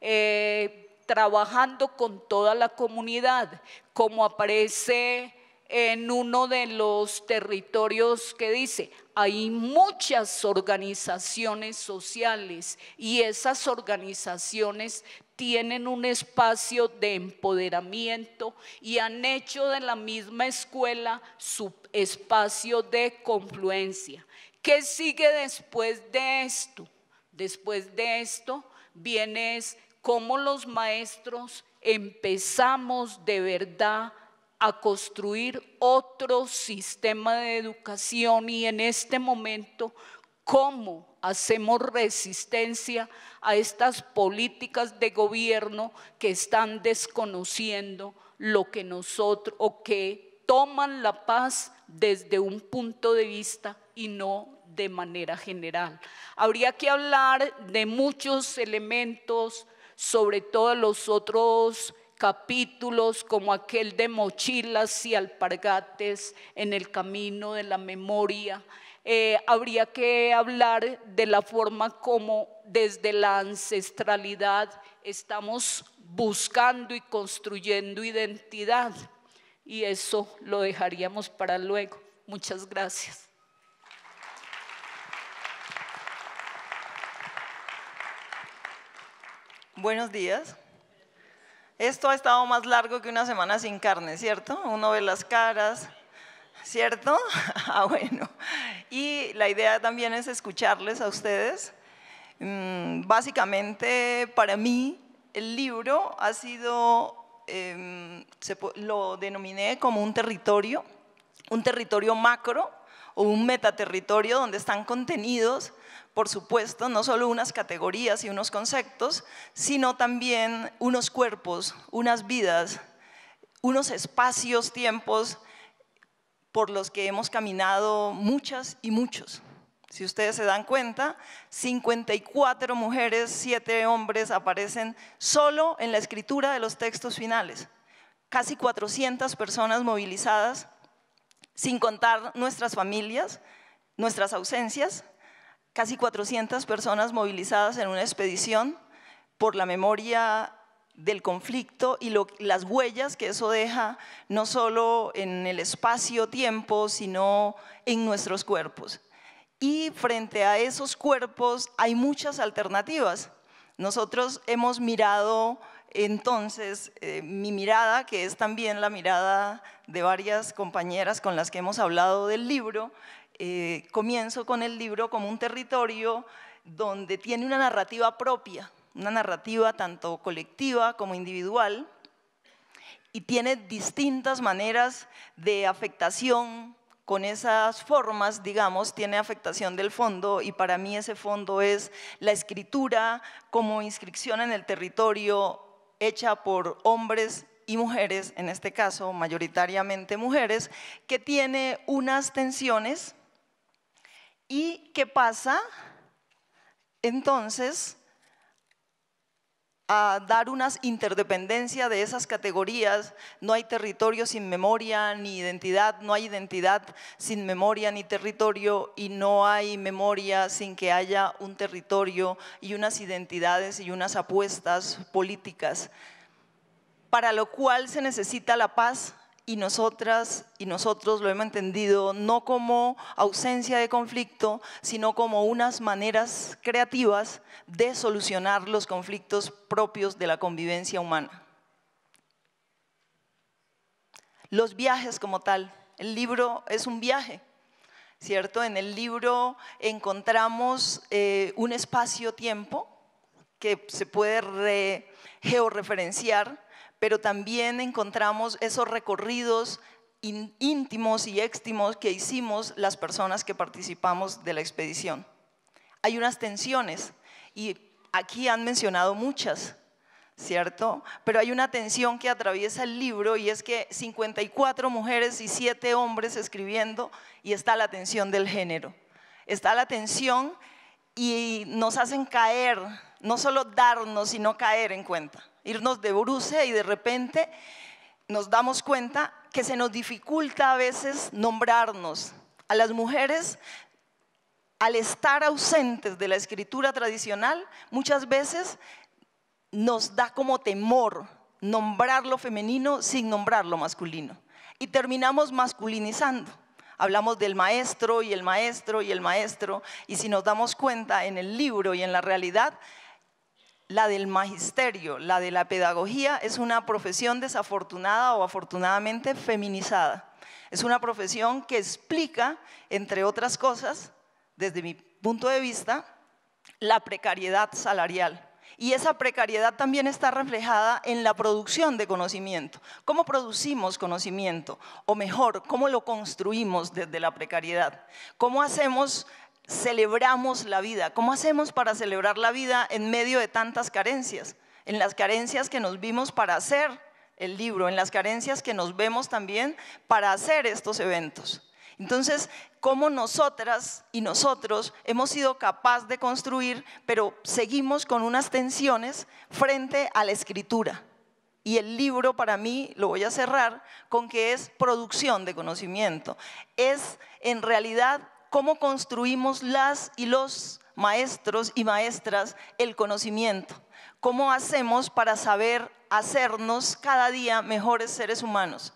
Speaker 4: eh, trabajando con toda la comunidad, como aparece en uno de los territorios que dice, hay muchas organizaciones sociales y esas organizaciones tienen un espacio de empoderamiento y han hecho de la misma escuela su espacio de confluencia. ¿Qué sigue después de esto? Después de esto viene es cómo los maestros empezamos de verdad a construir otro sistema de educación y en este momento cómo hacemos resistencia a estas políticas de gobierno que están desconociendo lo que nosotros o que toman la paz desde un punto de vista y no de manera general. Habría que hablar de muchos elementos, sobre todo los otros capítulos como aquel de mochilas y alpargates en el camino de la memoria. Eh, habría que hablar de la forma como desde la ancestralidad estamos buscando y construyendo identidad. Y eso lo dejaríamos para luego. Muchas gracias.
Speaker 5: Buenos días. Esto ha estado más largo que una semana sin carne, ¿cierto? Uno ve las caras, ¿cierto? ah, bueno. Y la idea también es escucharles a ustedes. Mm, básicamente, para mí, el libro ha sido, em, lo denominé como un territorio, un territorio macro o un metaterritorio donde están contenidos por supuesto, no solo unas categorías y unos conceptos, sino también unos cuerpos, unas vidas, unos espacios, tiempos por los que hemos caminado muchas y muchos. Si ustedes se dan cuenta, 54 mujeres, 7 hombres aparecen solo en la escritura de los textos finales. Casi 400 personas movilizadas, sin contar nuestras familias, nuestras ausencias, casi 400 personas movilizadas en una expedición por la memoria del conflicto y las huellas que eso deja, no solo en el espacio-tiempo, sino en nuestros cuerpos. Y frente a esos cuerpos hay muchas alternativas. Nosotros hemos mirado entonces eh, mi mirada, que es también la mirada de varias compañeras con las que hemos hablado del libro, eh, comienzo con el libro como un territorio donde tiene una narrativa propia, una narrativa tanto colectiva como individual, y tiene distintas maneras de afectación con esas formas, digamos, tiene afectación del fondo y para mí ese fondo es la escritura como inscripción en el territorio hecha por hombres y mujeres, en este caso mayoritariamente mujeres, que tiene unas tensiones ¿Y qué pasa? Entonces, a dar una interdependencia de esas categorías. No hay territorio sin memoria ni identidad, no hay identidad sin memoria ni territorio y no hay memoria sin que haya un territorio y unas identidades y unas apuestas políticas, para lo cual se necesita la paz y nosotras y nosotros lo hemos entendido no como ausencia de conflicto, sino como unas maneras creativas de solucionar los conflictos propios de la convivencia humana. Los viajes como tal, el libro es un viaje, ¿cierto? En el libro encontramos eh, un espacio-tiempo que se puede georreferenciar pero también encontramos esos recorridos íntimos y éxtimos que hicimos las personas que participamos de la expedición. Hay unas tensiones y aquí han mencionado muchas, ¿cierto? Pero hay una tensión que atraviesa el libro y es que 54 mujeres y 7 hombres escribiendo y está la tensión del género. Está la tensión y nos hacen caer, no solo darnos, sino caer en cuenta irnos de bruce y de repente nos damos cuenta que se nos dificulta a veces nombrarnos. A las mujeres, al estar ausentes de la escritura tradicional, muchas veces nos da como temor nombrar lo femenino sin nombrar lo masculino. Y terminamos masculinizando. Hablamos del maestro y el maestro y el maestro. Y si nos damos cuenta en el libro y en la realidad, la del magisterio, la de la pedagogía, es una profesión desafortunada o afortunadamente feminizada. Es una profesión que explica, entre otras cosas, desde mi punto de vista, la precariedad salarial. Y esa precariedad también está reflejada en la producción de conocimiento. ¿Cómo producimos conocimiento? O mejor, ¿cómo lo construimos desde la precariedad? ¿Cómo hacemos celebramos la vida? ¿Cómo hacemos para celebrar la vida en medio de tantas carencias? En las carencias que nos vimos para hacer el libro, en las carencias que nos vemos también para hacer estos eventos. Entonces, cómo nosotras y nosotros hemos sido capaz de construir, pero seguimos con unas tensiones frente a la escritura. Y el libro para mí, lo voy a cerrar, con que es producción de conocimiento. Es en realidad cómo construimos las y los maestros y maestras el conocimiento, cómo hacemos para saber hacernos cada día mejores seres humanos.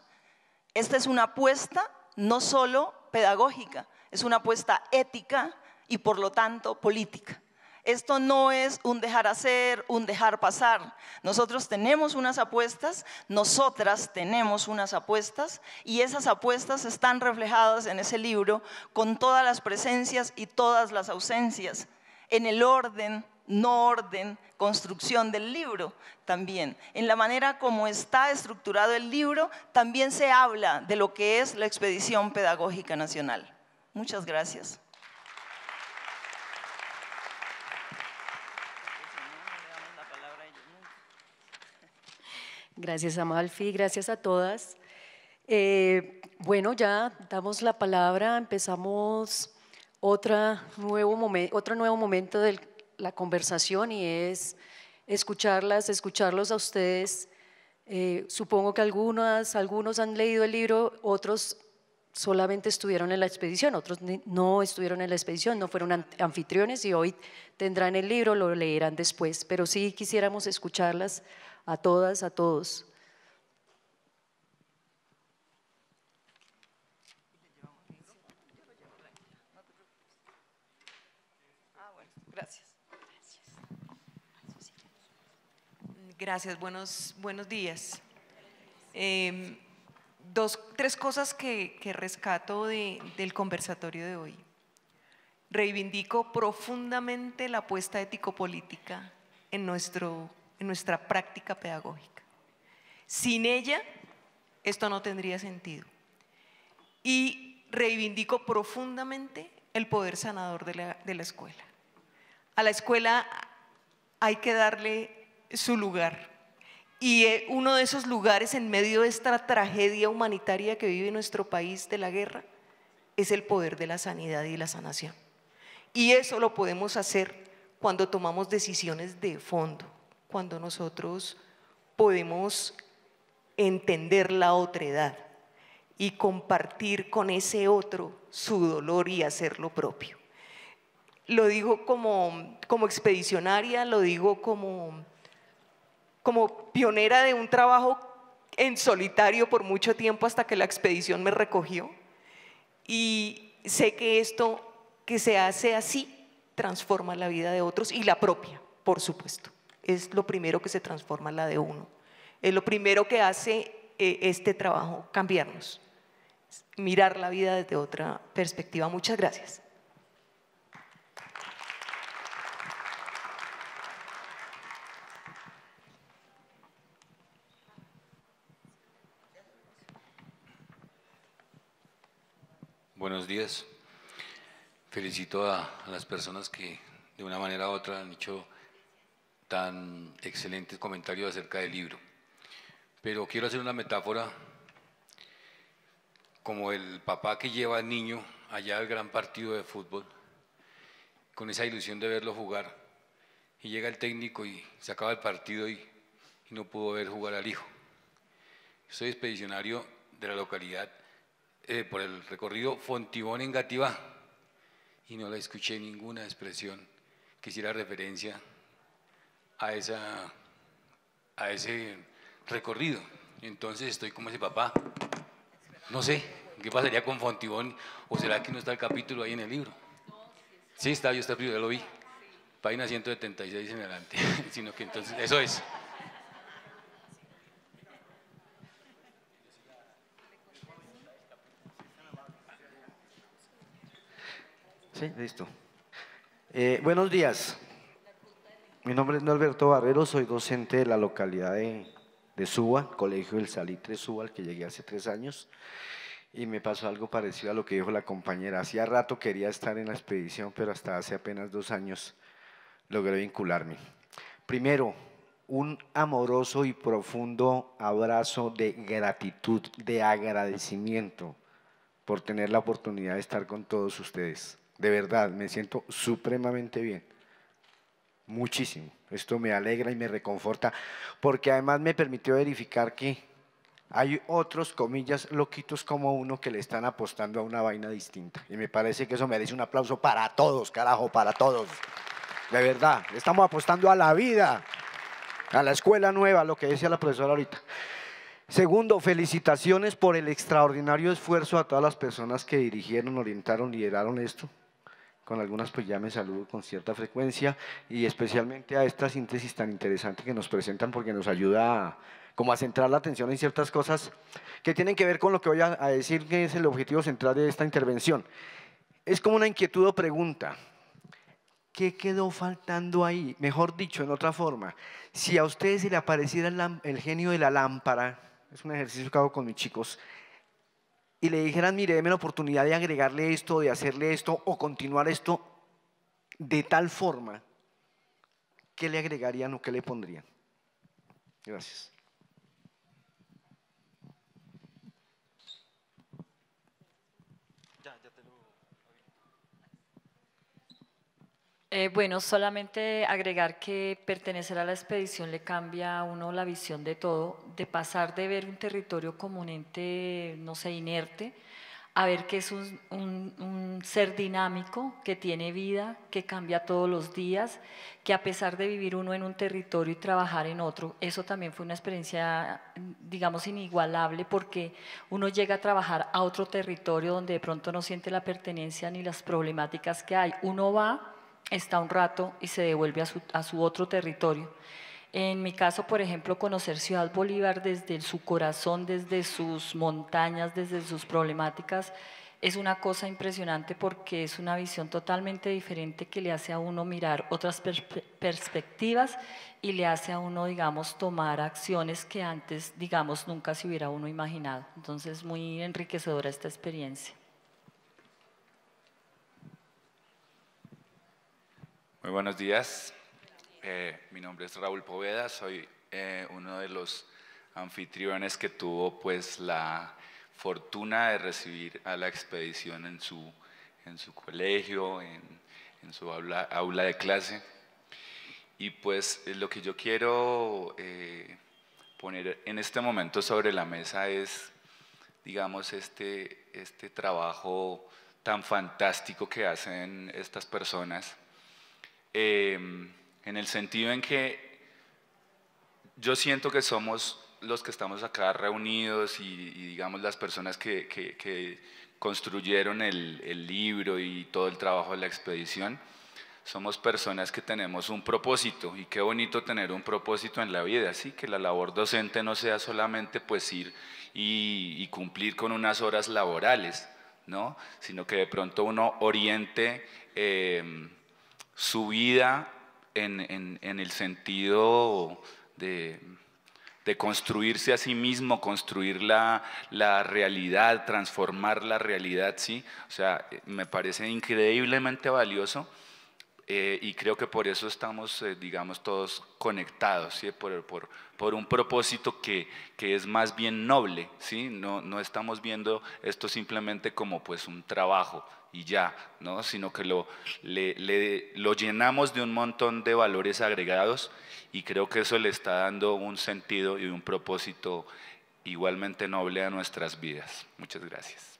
Speaker 5: Esta es una apuesta no solo pedagógica, es una apuesta ética y por lo tanto política. Esto no es un dejar hacer, un dejar pasar. Nosotros tenemos unas apuestas, nosotras tenemos unas apuestas y esas apuestas están reflejadas en ese libro con todas las presencias y todas las ausencias, en el orden, no orden, construcción del libro también. En la manera como está estructurado el libro, también se habla de lo que es la Expedición Pedagógica Nacional. Muchas gracias.
Speaker 2: Gracias, Amalfi. Gracias a todas. Eh, bueno, ya damos la palabra, empezamos otra nuevo otro nuevo momento de la conversación y es escucharlas, escucharlos a ustedes. Eh, supongo que algunas, algunos han leído el libro, otros solamente estuvieron en la expedición, otros no estuvieron en la expedición, no fueron anfitriones y hoy tendrán el libro, lo leerán después, pero sí quisiéramos escucharlas a todas, a todos.
Speaker 6: Gracias, buenos, buenos días. Em, dos, tres cosas que, rescato del conversatorio de hoy. Reivindico profundamente la apuesta ético-política en nuestro nuestra práctica pedagógica. Sin ella, esto no tendría sentido. Y reivindico profundamente el poder sanador de la, de la escuela. A la escuela hay que darle su lugar. Y eh, uno de esos lugares en medio de esta tragedia humanitaria que vive nuestro país de la guerra es el poder de la sanidad y la sanación. Y eso lo podemos hacer cuando tomamos decisiones de fondo cuando nosotros podemos entender la otredad y compartir con ese otro su dolor y hacer lo propio. Lo digo como, como expedicionaria, lo digo como, como pionera de un trabajo en solitario por mucho tiempo hasta que la expedición me recogió. Y sé que esto que se hace así transforma la vida de otros y la propia, por supuesto es lo primero que se transforma en la de uno. Es lo primero que hace eh, este trabajo, cambiarnos, mirar la vida desde otra perspectiva. Muchas gracias.
Speaker 7: Buenos días. Felicito a, a, las personas que de una manera u otra han hecho tan excelentes comentarios acerca del libro. Pero quiero hacer una metáfora como el papá que lleva al niño allá al gran partido de fútbol, con esa ilusión de verlo jugar, y llega el técnico y se acaba el partido y, no pudo ver jugar al hijo. Soy expedicionario de la localidad eh, por el recorrido Fontibón en Gativá y no la escuché ninguna expresión que hiciera referencia a, esa, a ese recorrido. Entonces estoy como ese papá. No sé, ¿qué pasaría con Fontibón? ¿O será que no está el capítulo ahí en el libro? Sí, está, yo está, ya lo vi. Página 176 en adelante. Sino que entonces, eso es.
Speaker 8: Sí, listo.
Speaker 9: Eh, buenos días. Mi nombre es Norberto Barrero, soy docente de la localidad de, Suba, Colegio del Salitre Suba, al que llegué hace tres años, y me pasó algo parecido a lo que dijo la compañera. Hacía rato quería estar en la expedición, pero hasta hace apenas dos años logré vincularme. Primero, un amoroso y profundo abrazo de gratitud, de agradecimiento por tener la oportunidad de estar con todos ustedes. De verdad, me siento supremamente bien muchísimo. Esto me alegra y me reconforta, porque además me permitió verificar que hay otros, comillas, loquitos como uno que le están apostando a una vaina distinta. Y me parece que eso merece un aplauso para todos, carajo, para todos. De verdad, estamos apostando a la vida, a la escuela nueva, lo que decía la profesora ahorita. Segundo, felicitaciones por el extraordinario esfuerzo a todas las personas que dirigieron, orientaron, lideraron esto con algunas pues ya me saludo con cierta frecuencia y especialmente a esta síntesis tan interesante que nos presentan porque nos ayuda como a centrar la atención en ciertas cosas que tienen que ver con lo que voy a, decir que es el objetivo central de esta intervención. Es como una inquietud o pregunta. ¿Qué quedó faltando ahí? Mejor dicho, en otra forma, si a ustedes se le apareciera el genio de la lámpara, es un ejercicio que hago con mis chicos, y le dijeran, mire, déme la oportunidad de agregarle esto, de hacerle esto o continuar esto de tal forma, ¿qué le agregarían o qué le pondrían? Gracias.
Speaker 10: Eh, bueno, solamente agregar que pertenecer a la expedición le cambia a uno la visión de todo, de pasar de ver un territorio como un ente, no sé, inerte, a ver que es un, un, ser dinámico, que tiene vida, que cambia todos los días, que a pesar de vivir uno en un territorio y trabajar en otro, eso también fue una experiencia, digamos, inigualable, porque uno llega a trabajar a otro territorio donde de pronto no siente la pertenencia ni las problemáticas que hay. Uno va está un rato y se devuelve a su, otro territorio. En mi caso, por ejemplo, conocer Ciudad Bolívar desde su corazón, desde sus montañas, desde sus problemáticas, es una cosa impresionante porque es una visión totalmente diferente que le hace a uno mirar otras perspectivas y le hace a uno, digamos, tomar acciones que antes, digamos, nunca se hubiera uno imaginado. Entonces, muy enriquecedora esta experiencia.
Speaker 7: Muy buenos días. Eh, mi nombre es Raúl Poveda, soy eh, uno de los anfitriones que tuvo pues la fortuna de recibir a la expedición en su, en su colegio, en, su aula, de clase. Y pues eh, lo que yo quiero poner en este momento sobre la mesa es, digamos, este, este trabajo tan fantástico que hacen estas personas Em, en el sentido en que yo siento que somos los que estamos acá reunidos y, digamos las personas que, que, construyeron el, libro y todo el trabajo de la expedición, somos personas que tenemos un propósito y qué bonito tener un propósito en la vida, así que la labor docente no sea solamente pues ir y, cumplir con unas horas laborales, ¿no? sino que de pronto uno oriente... Em, su vida en, el sentido de, construirse a sí mismo, construir la, realidad, transformar la realidad, ¿sí? O sea, me parece increíblemente valioso eh, y creo que por eso estamos, eh, digamos, todos conectados, ¿sí? Por, un propósito que, es más bien noble, ¿sí? No, no estamos viendo esto simplemente como pues un trabajo, y ya, ¿no? sino que lo, lo llenamos de un montón de valores agregados y creo que eso le está dando un sentido y un propósito igualmente noble a nuestras vidas. Muchas gracias.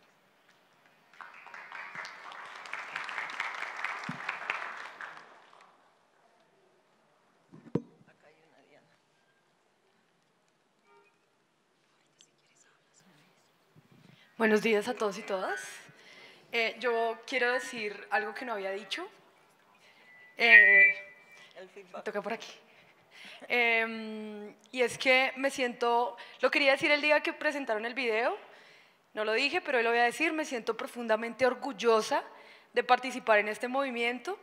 Speaker 11: Buenos días a todos y todas. Eh, yo quiero decir algo que no había dicho. Eh, toca por aquí. Em, y es que me siento, lo quería decir el día que presentaron el video, no lo dije, pero hoy lo voy a decir, me siento profundamente orgullosa de participar en este movimiento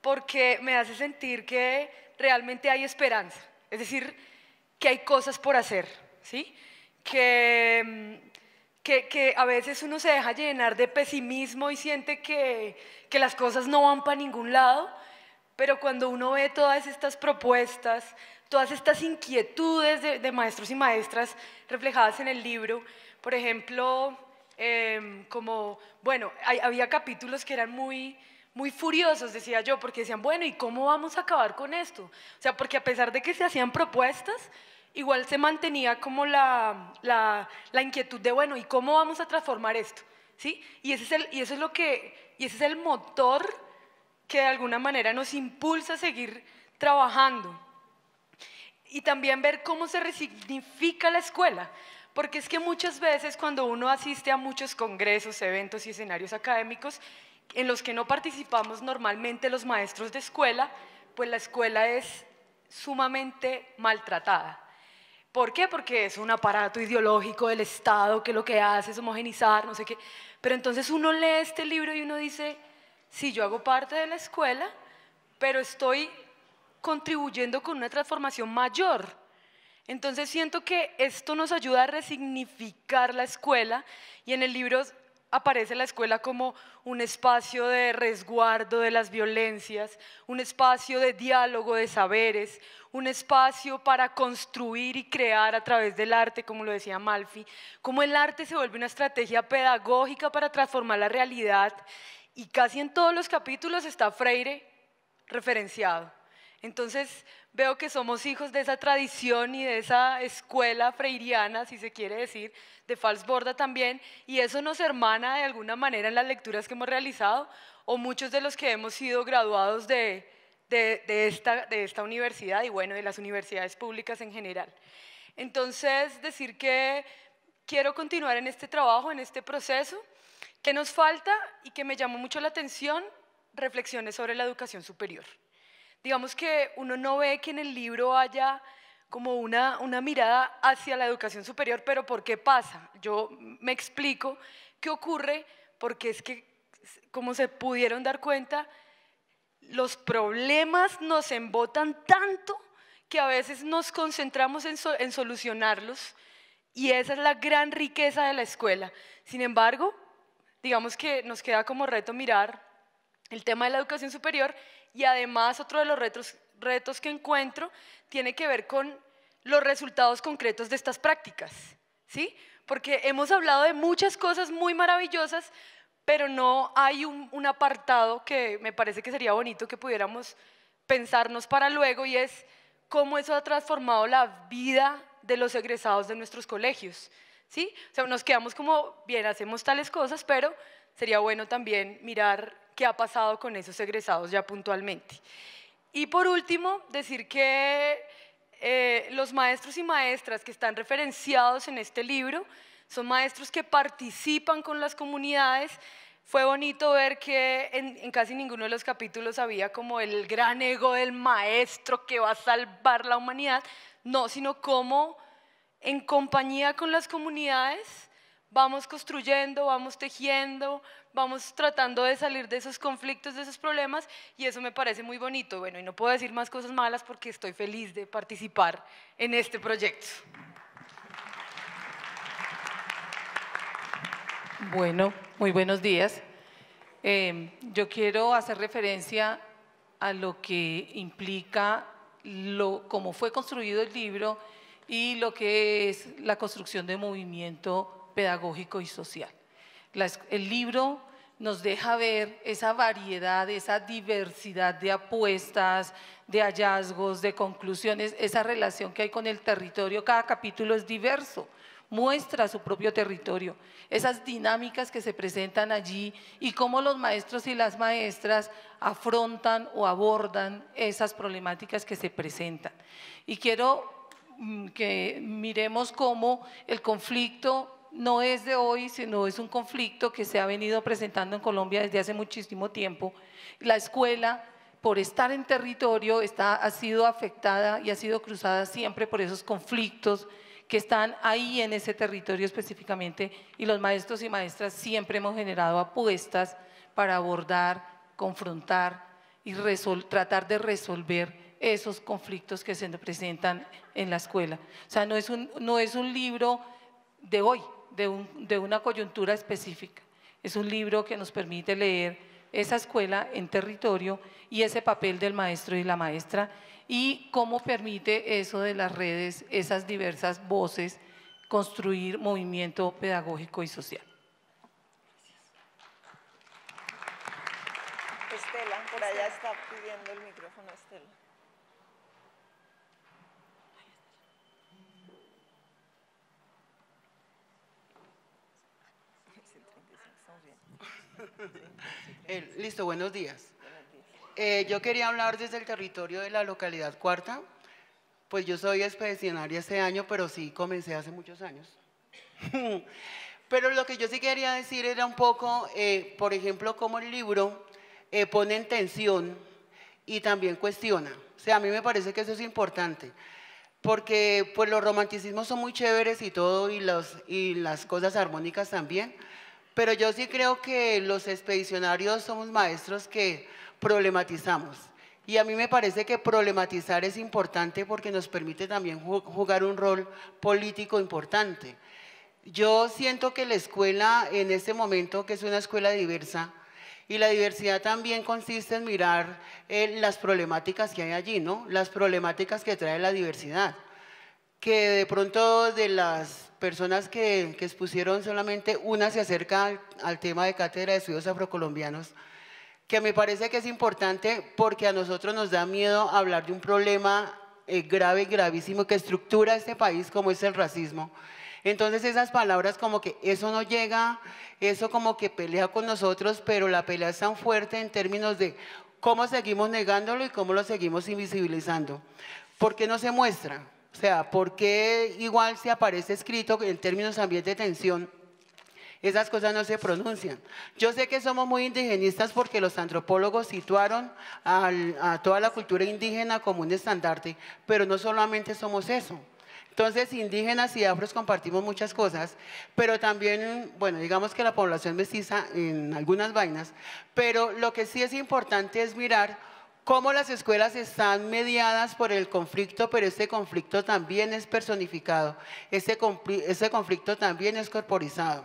Speaker 11: porque me hace sentir que realmente hay esperanza, es decir, que hay cosas por hacer, ¿sí? Que em, que, a veces uno se deja llenar de pesimismo y siente que, las cosas no van para ningún lado, pero cuando uno ve todas estas propuestas, todas estas inquietudes de, maestros y maestras reflejadas en el libro, por ejemplo, em, como, bueno, había capítulos que eran muy, muy furiosos, decía yo, porque decían, bueno, ¿y cómo vamos a acabar con esto? O sea, porque a pesar de que se hacían propuestas, igual se mantenía como la, inquietud de, bueno, ¿y cómo vamos a transformar esto? ¿Sí? Y, ese es el, eso es lo que, y ese es el motor que de alguna manera nos impulsa a seguir trabajando. Y también ver cómo se resignifica la escuela, porque es que muchas veces cuando uno asiste a muchos congresos, eventos y escenarios académicos en los que no participamos normalmente los maestros de escuela, pues la escuela es sumamente maltratada. ¿Por qué? Porque es un aparato ideológico del Estado que lo que hace es homogenizar, no sé qué. Pero entonces uno lee este libro y uno dice, sí, yo hago parte de la escuela, pero estoy contribuyendo con una transformación mayor. Entonces siento que esto nos ayuda a resignificar la escuela y en el libro aparece la escuela como un espacio de resguardo de las violencias, un espacio de diálogo de saberes, un espacio para construir y crear a través del arte, como lo decía Malfi, como el arte se vuelve una estrategia pedagógica para transformar la realidad y casi en todos los capítulos está Freire referenciado. Entonces, veo que somos hijos de esa tradición y de esa escuela freiriana, si se quiere decir, de Falsborda también, y eso nos hermana de alguna manera en las lecturas que hemos realizado, o muchos de los que hemos sido graduados de, esta, de esta universidad y bueno, de las universidades públicas en general. Entonces, decir que quiero continuar en este trabajo, en este proceso, que nos falta y que me llamó mucho la atención, reflexiones sobre la educación superior digamos que uno no ve que en el libro haya como una, mirada hacia la educación superior, pero ¿por qué pasa? Yo me explico qué ocurre, porque es que, como se pudieron dar cuenta, los problemas nos embotan tanto que a veces nos concentramos en, en solucionarlos y esa es la gran riqueza de la escuela. Sin embargo, digamos que nos queda como reto mirar el tema de la educación superior y además otro de los retos, que encuentro tiene que ver con los resultados concretos de estas prácticas, ¿sí? Porque hemos hablado de muchas cosas muy maravillosas, pero no hay un, un, apartado que me parece que sería bonito que pudiéramos pensarnos para luego y es cómo eso ha transformado la vida de los egresados de nuestros colegios, ¿sí? O sea, nos quedamos como, bien, hacemos tales cosas, pero sería bueno también mirar qué ha pasado con esos egresados ya puntualmente. Y por último, decir que eh, los maestros y maestras que están referenciados en este libro son maestros que participan con las comunidades. Fue bonito ver que en, en, casi ninguno de los capítulos había como el gran ego del maestro que va a salvar la humanidad, no, sino cómo en compañía con las comunidades vamos construyendo, vamos tejiendo, vamos tratando de salir de esos conflictos, de esos problemas, y eso me parece muy bonito. Bueno, y no puedo decir más cosas malas porque estoy feliz de participar en este proyecto.
Speaker 12: Bueno, muy buenos días. Em, yo quiero hacer referencia a lo que implica cómo fue construido el libro y lo que es la construcción de movimiento pedagógico y social el libro nos deja ver esa variedad, esa diversidad de apuestas, de hallazgos, de conclusiones, esa relación que hay con el territorio. Cada capítulo es diverso, muestra su propio territorio, esas dinámicas que se presentan allí y cómo los maestros y las maestras afrontan o abordan esas problemáticas que se presentan. Y quiero mm, que miremos cómo el conflicto no es de hoy, sino es un conflicto que se ha venido presentando en Colombia desde hace muchísimo tiempo. La escuela, por estar en territorio, está, ha sido afectada y ha sido cruzada siempre por esos conflictos que están ahí en ese territorio específicamente y los maestros y maestras siempre hemos generado apuestas para abordar, confrontar y tratar de resolver esos conflictos que se presentan en la escuela. O sea, no es no es un libro de hoy, de, una coyuntura específica. Es un libro que nos permite leer esa escuela en territorio y ese papel del maestro y la maestra y cómo permite eso de las redes, esas diversas voces, construir movimiento pedagógico y social.
Speaker 5: por allá el Eh, listo, buenos días.
Speaker 8: Eh, yo quería hablar desde el territorio de la localidad cuarta. Pues yo soy expedicionaria este año, pero sí comencé hace muchos años. pero lo que yo sí quería decir era un poco, eh, por ejemplo, cómo el libro pone en tensión y también cuestiona. O sea, a mí me parece que eso es importante porque pues los romanticismos son muy chéveres y todo, y, y las cosas armónicas también, pero yo sí creo que los expedicionarios somos maestros que problematizamos. Y a mí me parece que problematizar es importante porque nos permite también jugar un rol político importante. Yo siento que la escuela en este momento, que es una escuela diversa, y la diversidad también consiste en mirar eh, las problemáticas que hay allí, ¿no? Las problemáticas que trae la diversidad, que de pronto de las personas que, expusieron solamente una se acerca al, tema de cátedra de estudios afrocolombianos, que me parece que es importante porque a nosotros nos da miedo hablar de un problema eh, grave, gravísimo, que estructura este país como es el racismo. Entonces esas palabras como que eso no llega, eso como que pelea con nosotros, pero la pelea es tan fuerte en términos de cómo seguimos negándolo y cómo lo seguimos invisibilizando. ¿Por qué no se muestra? O sea, ¿por qué igual si aparece escrito en términos ambiente de tensión? Esas cosas no se pronuncian. Yo sé que somos muy indigenistas porque los antropólogos situaron a toda la cultura indígena como un estandarte, pero no solamente somos eso. Entonces, indígenas y afros compartimos muchas cosas, pero también, bueno, digamos que la población mestiza en algunas vainas, pero lo que sí es importante es mirar cómo las escuelas están mediadas por el conflicto, pero ese conflicto también es personificado, ese este conflicto también es corporizado.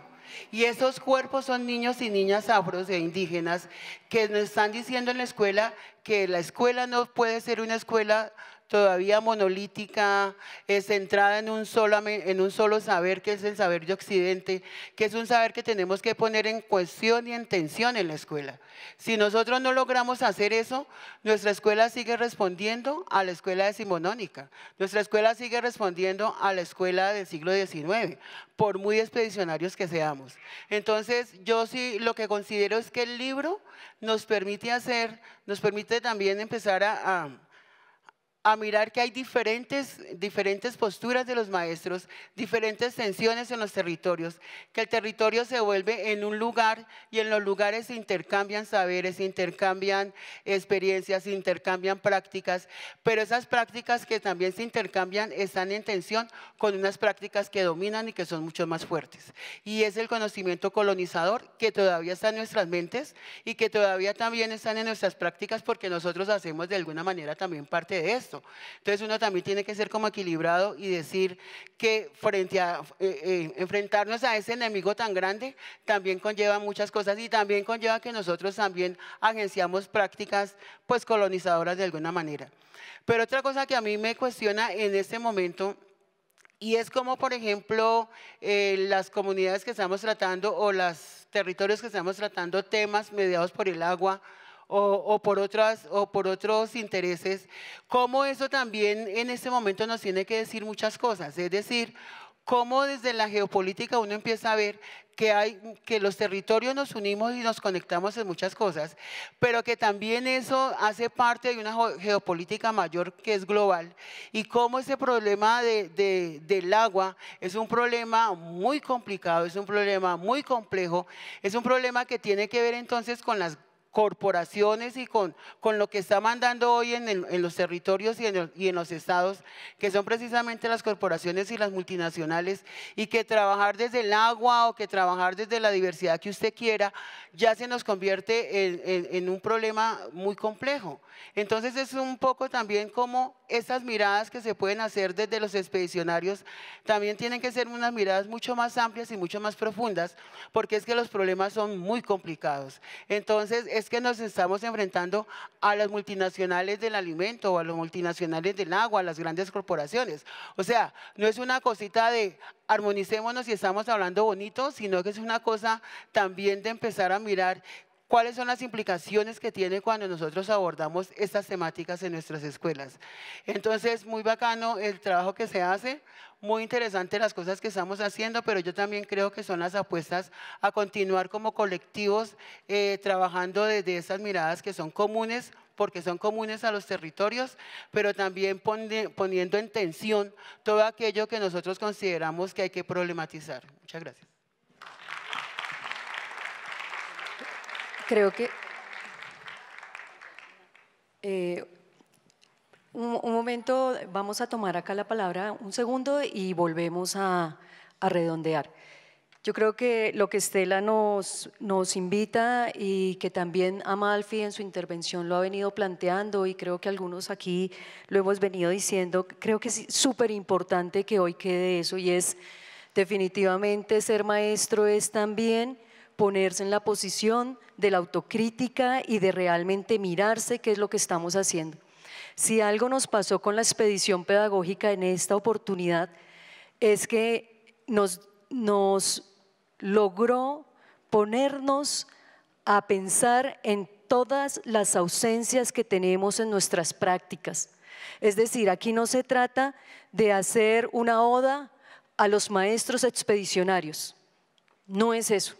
Speaker 8: Y esos cuerpos son niños y niñas afros e indígenas que nos están diciendo en la escuela que la escuela no puede ser una escuela todavía monolítica, es centrada en un, solo, en un solo saber, que es el saber de Occidente, que es un saber que tenemos que poner en cuestión y en tensión en la escuela. Si nosotros no logramos hacer eso, nuestra escuela sigue respondiendo a la escuela decimonónica, nuestra escuela sigue respondiendo a la escuela del siglo XIX, por muy expedicionarios que seamos. Entonces, yo sí lo que considero es que el libro nos permite hacer, nos permite también empezar a a mirar que hay diferentes, diferentes posturas de los maestros, diferentes tensiones en los territorios, que el territorio se vuelve en un lugar y en los lugares se intercambian saberes, se intercambian experiencias, se intercambian prácticas, pero esas prácticas que también se intercambian están en tensión con unas prácticas que dominan y que son mucho más fuertes. Y es el conocimiento colonizador que todavía está en nuestras mentes y que todavía también están en nuestras prácticas porque nosotros hacemos de alguna manera también parte de eso. Entonces uno también tiene que ser como equilibrado y decir que frente a eh, eh, enfrentarnos a ese enemigo tan grande también conlleva muchas cosas y también conlleva que nosotros también agenciamos prácticas pues colonizadoras de alguna manera. Pero otra cosa que a mí me cuestiona en este momento y es como, por ejemplo, eh, las comunidades que estamos tratando o los territorios que estamos tratando temas mediados por el agua, o, por, otras, o por otros intereses, cómo eso también en este momento nos tiene que decir muchas cosas. Es decir, cómo desde la geopolítica uno empieza a ver que, hay, que los territorios nos unimos y nos conectamos en muchas cosas, pero que también eso hace parte de una geopolítica mayor que es global y cómo ese problema del agua es un problema muy complicado, es un problema muy complejo, es un problema que tiene que ver entonces con las corporaciones y con, con lo que está mandando hoy en, en los territorios y en, y en, los estados, que son precisamente las corporaciones y las multinacionales, y que trabajar desde el agua o que trabajar desde la diversidad que usted quiera, ya se nos convierte en, en un problema muy complejo. Entonces es un poco también como esas miradas que se pueden hacer desde los expedicionarios, también tienen que ser unas miradas mucho más amplias y mucho más profundas, porque es que los problemas son muy complicados. Entonces, es que nos estamos enfrentando a las multinacionales del alimento, a los multinacionales del agua, a las grandes corporaciones. O sea, no es una cosita de armonicémonos y estamos hablando bonito, sino que es una cosa también de empezar a mirar cuáles son las implicaciones que tiene cuando nosotros abordamos estas temáticas en nuestras escuelas. Entonces, muy bacano el trabajo que se hace, muy interesante las cosas que estamos haciendo, pero yo también creo que son las apuestas a continuar como colectivos eh, trabajando desde esas miradas que son comunes, porque son comunes a los territorios, pero también poniendo en tensión todo aquello que nosotros consideramos que hay que problematizar. Muchas gracias. creo que
Speaker 2: eh, un, momento, vamos a tomar acá la palabra un segundo y volvemos a, redondear. Yo creo que lo que Estela nos, nos invita y que también Amalfi en su intervención lo ha venido planteando y creo que algunos aquí lo hemos venido diciendo, creo que es súper importante que hoy quede eso y es definitivamente ser maestro es también ponerse en la posición de la autocrítica y de realmente mirarse qué es lo que estamos haciendo. Si algo nos pasó con la expedición pedagógica en esta oportunidad, es que nos, nos logró ponernos a pensar en todas las ausencias que tenemos en nuestras prácticas. Es decir, aquí no se trata de hacer una oda a los maestros expedicionarios. No es eso.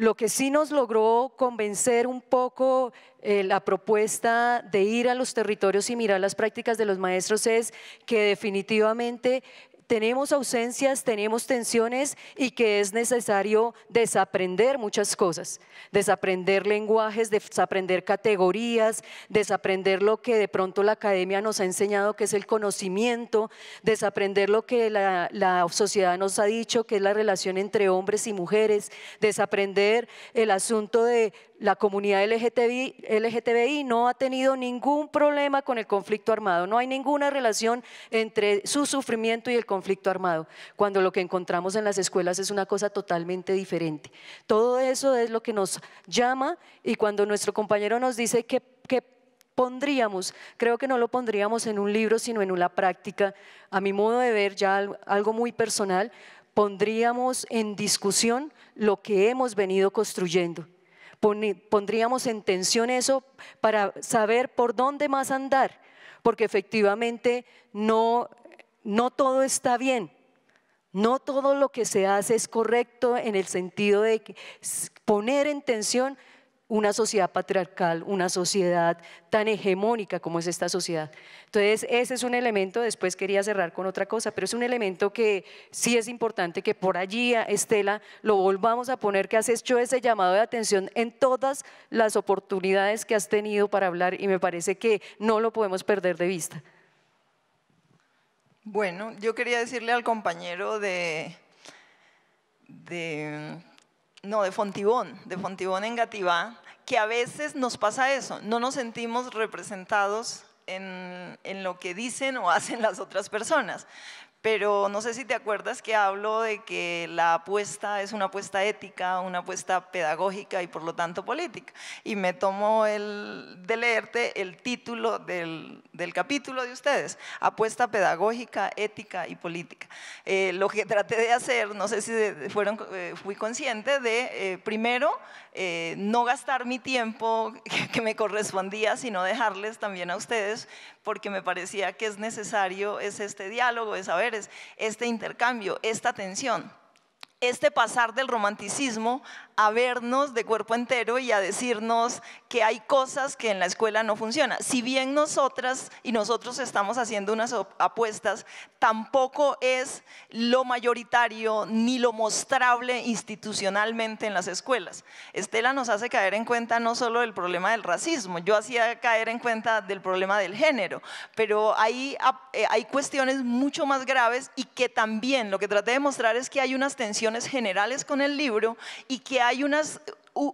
Speaker 2: Lo que sí nos logró convencer un poco eh, la propuesta de ir a los territorios y mirar las prácticas de los maestros es que definitivamente tenemos ausencias, tenemos tensiones y que es necesario desaprender muchas cosas, desaprender lenguajes, desaprender categorías, desaprender lo que de pronto la academia nos ha enseñado que es el conocimiento, desaprender lo que la, la sociedad nos ha dicho que es la relación entre hombres y mujeres, desaprender el asunto de la comunidad LGTBI, no ha tenido ningún problema con el conflicto armado, no hay ninguna relación entre su sufrimiento y el conflicto armado, cuando lo que encontramos en las escuelas es una cosa totalmente diferente. Todo eso es lo que nos llama y cuando nuestro compañero nos dice que, que pondríamos, creo que no lo pondríamos en un libro, sino en una práctica, a mi modo de ver, ya algo muy personal, pondríamos en discusión lo que hemos venido construyendo pondríamos en tensión eso para saber por dónde más andar, porque efectivamente no, todo está bien. No todo lo que se hace es correcto en el sentido de poner en tensión una sociedad patriarcal, una sociedad tan hegemónica como es esta sociedad. Entonces, ese es un elemento, después quería cerrar con otra cosa, pero es un elemento que sí es importante que por allí, Estela, lo volvamos a poner, que has hecho ese llamado de atención en todas las oportunidades que has tenido para hablar y me parece que no lo podemos perder de vista.
Speaker 5: Bueno, yo quería decirle al compañero de, de no, de Fontibón, de Fontibón en Gativá, que a veces nos pasa eso, no nos sentimos representados en, en, lo que dicen o hacen las otras personas pero no sé si te acuerdas que hablo de que la apuesta es una apuesta ética, una apuesta pedagógica y por lo tanto política. Y me tomo el, de leerte el título del, capítulo de ustedes, apuesta pedagógica, ética y política. Eh, lo que traté de hacer, no sé si fueron, eh, fui consciente de, eh, primero, no gastar mi tiempo que me correspondía, sino dejarles también a ustedes, porque me parecía que es necesario, es este diálogo, de saber, este intercambio, esta tensión. Este pasar del romanticismo a vernos de cuerpo entero y a decirnos que hay cosas que en la escuela no funcionan. Si bien nosotras y nosotros estamos haciendo unas apuestas, tampoco es lo mayoritario ni lo mostrable institucionalmente en las escuelas. Estela nos hace caer en cuenta no solo del problema del racismo, yo hacía caer en cuenta del problema del género, pero hay, eh, hay cuestiones mucho más graves y que también lo que traté de mostrar es que hay unas tensiones generales con el libro y que hay unas,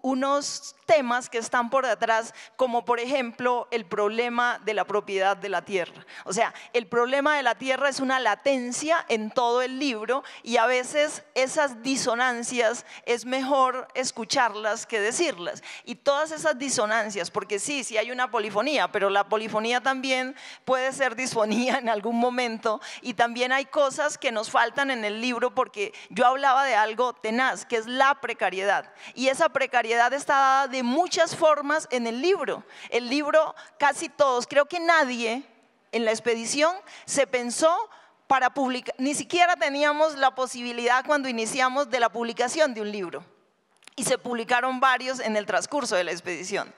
Speaker 5: unos temas que están por detrás, como por ejemplo el problema de la propiedad de la tierra. O sea, el problema de la tierra es una latencia en todo el libro y a veces esas disonancias es mejor escucharlas que decirlas. Y todas esas disonancias, porque sí, sí hay una polifonía, pero la polifonía también puede ser disfonía en algún momento y también hay cosas que nos faltan en el libro porque yo hablaba de algo tenaz, que es la precariedad. Y esa precariedad precariedad está dada de muchas formas en el libro. El libro, casi todos, creo que nadie en la expedición se pensó para publicar, ni siquiera teníamos la posibilidad cuando iniciamos de la publicación de un libro. Y se publicaron varios en el transcurso de la expedición.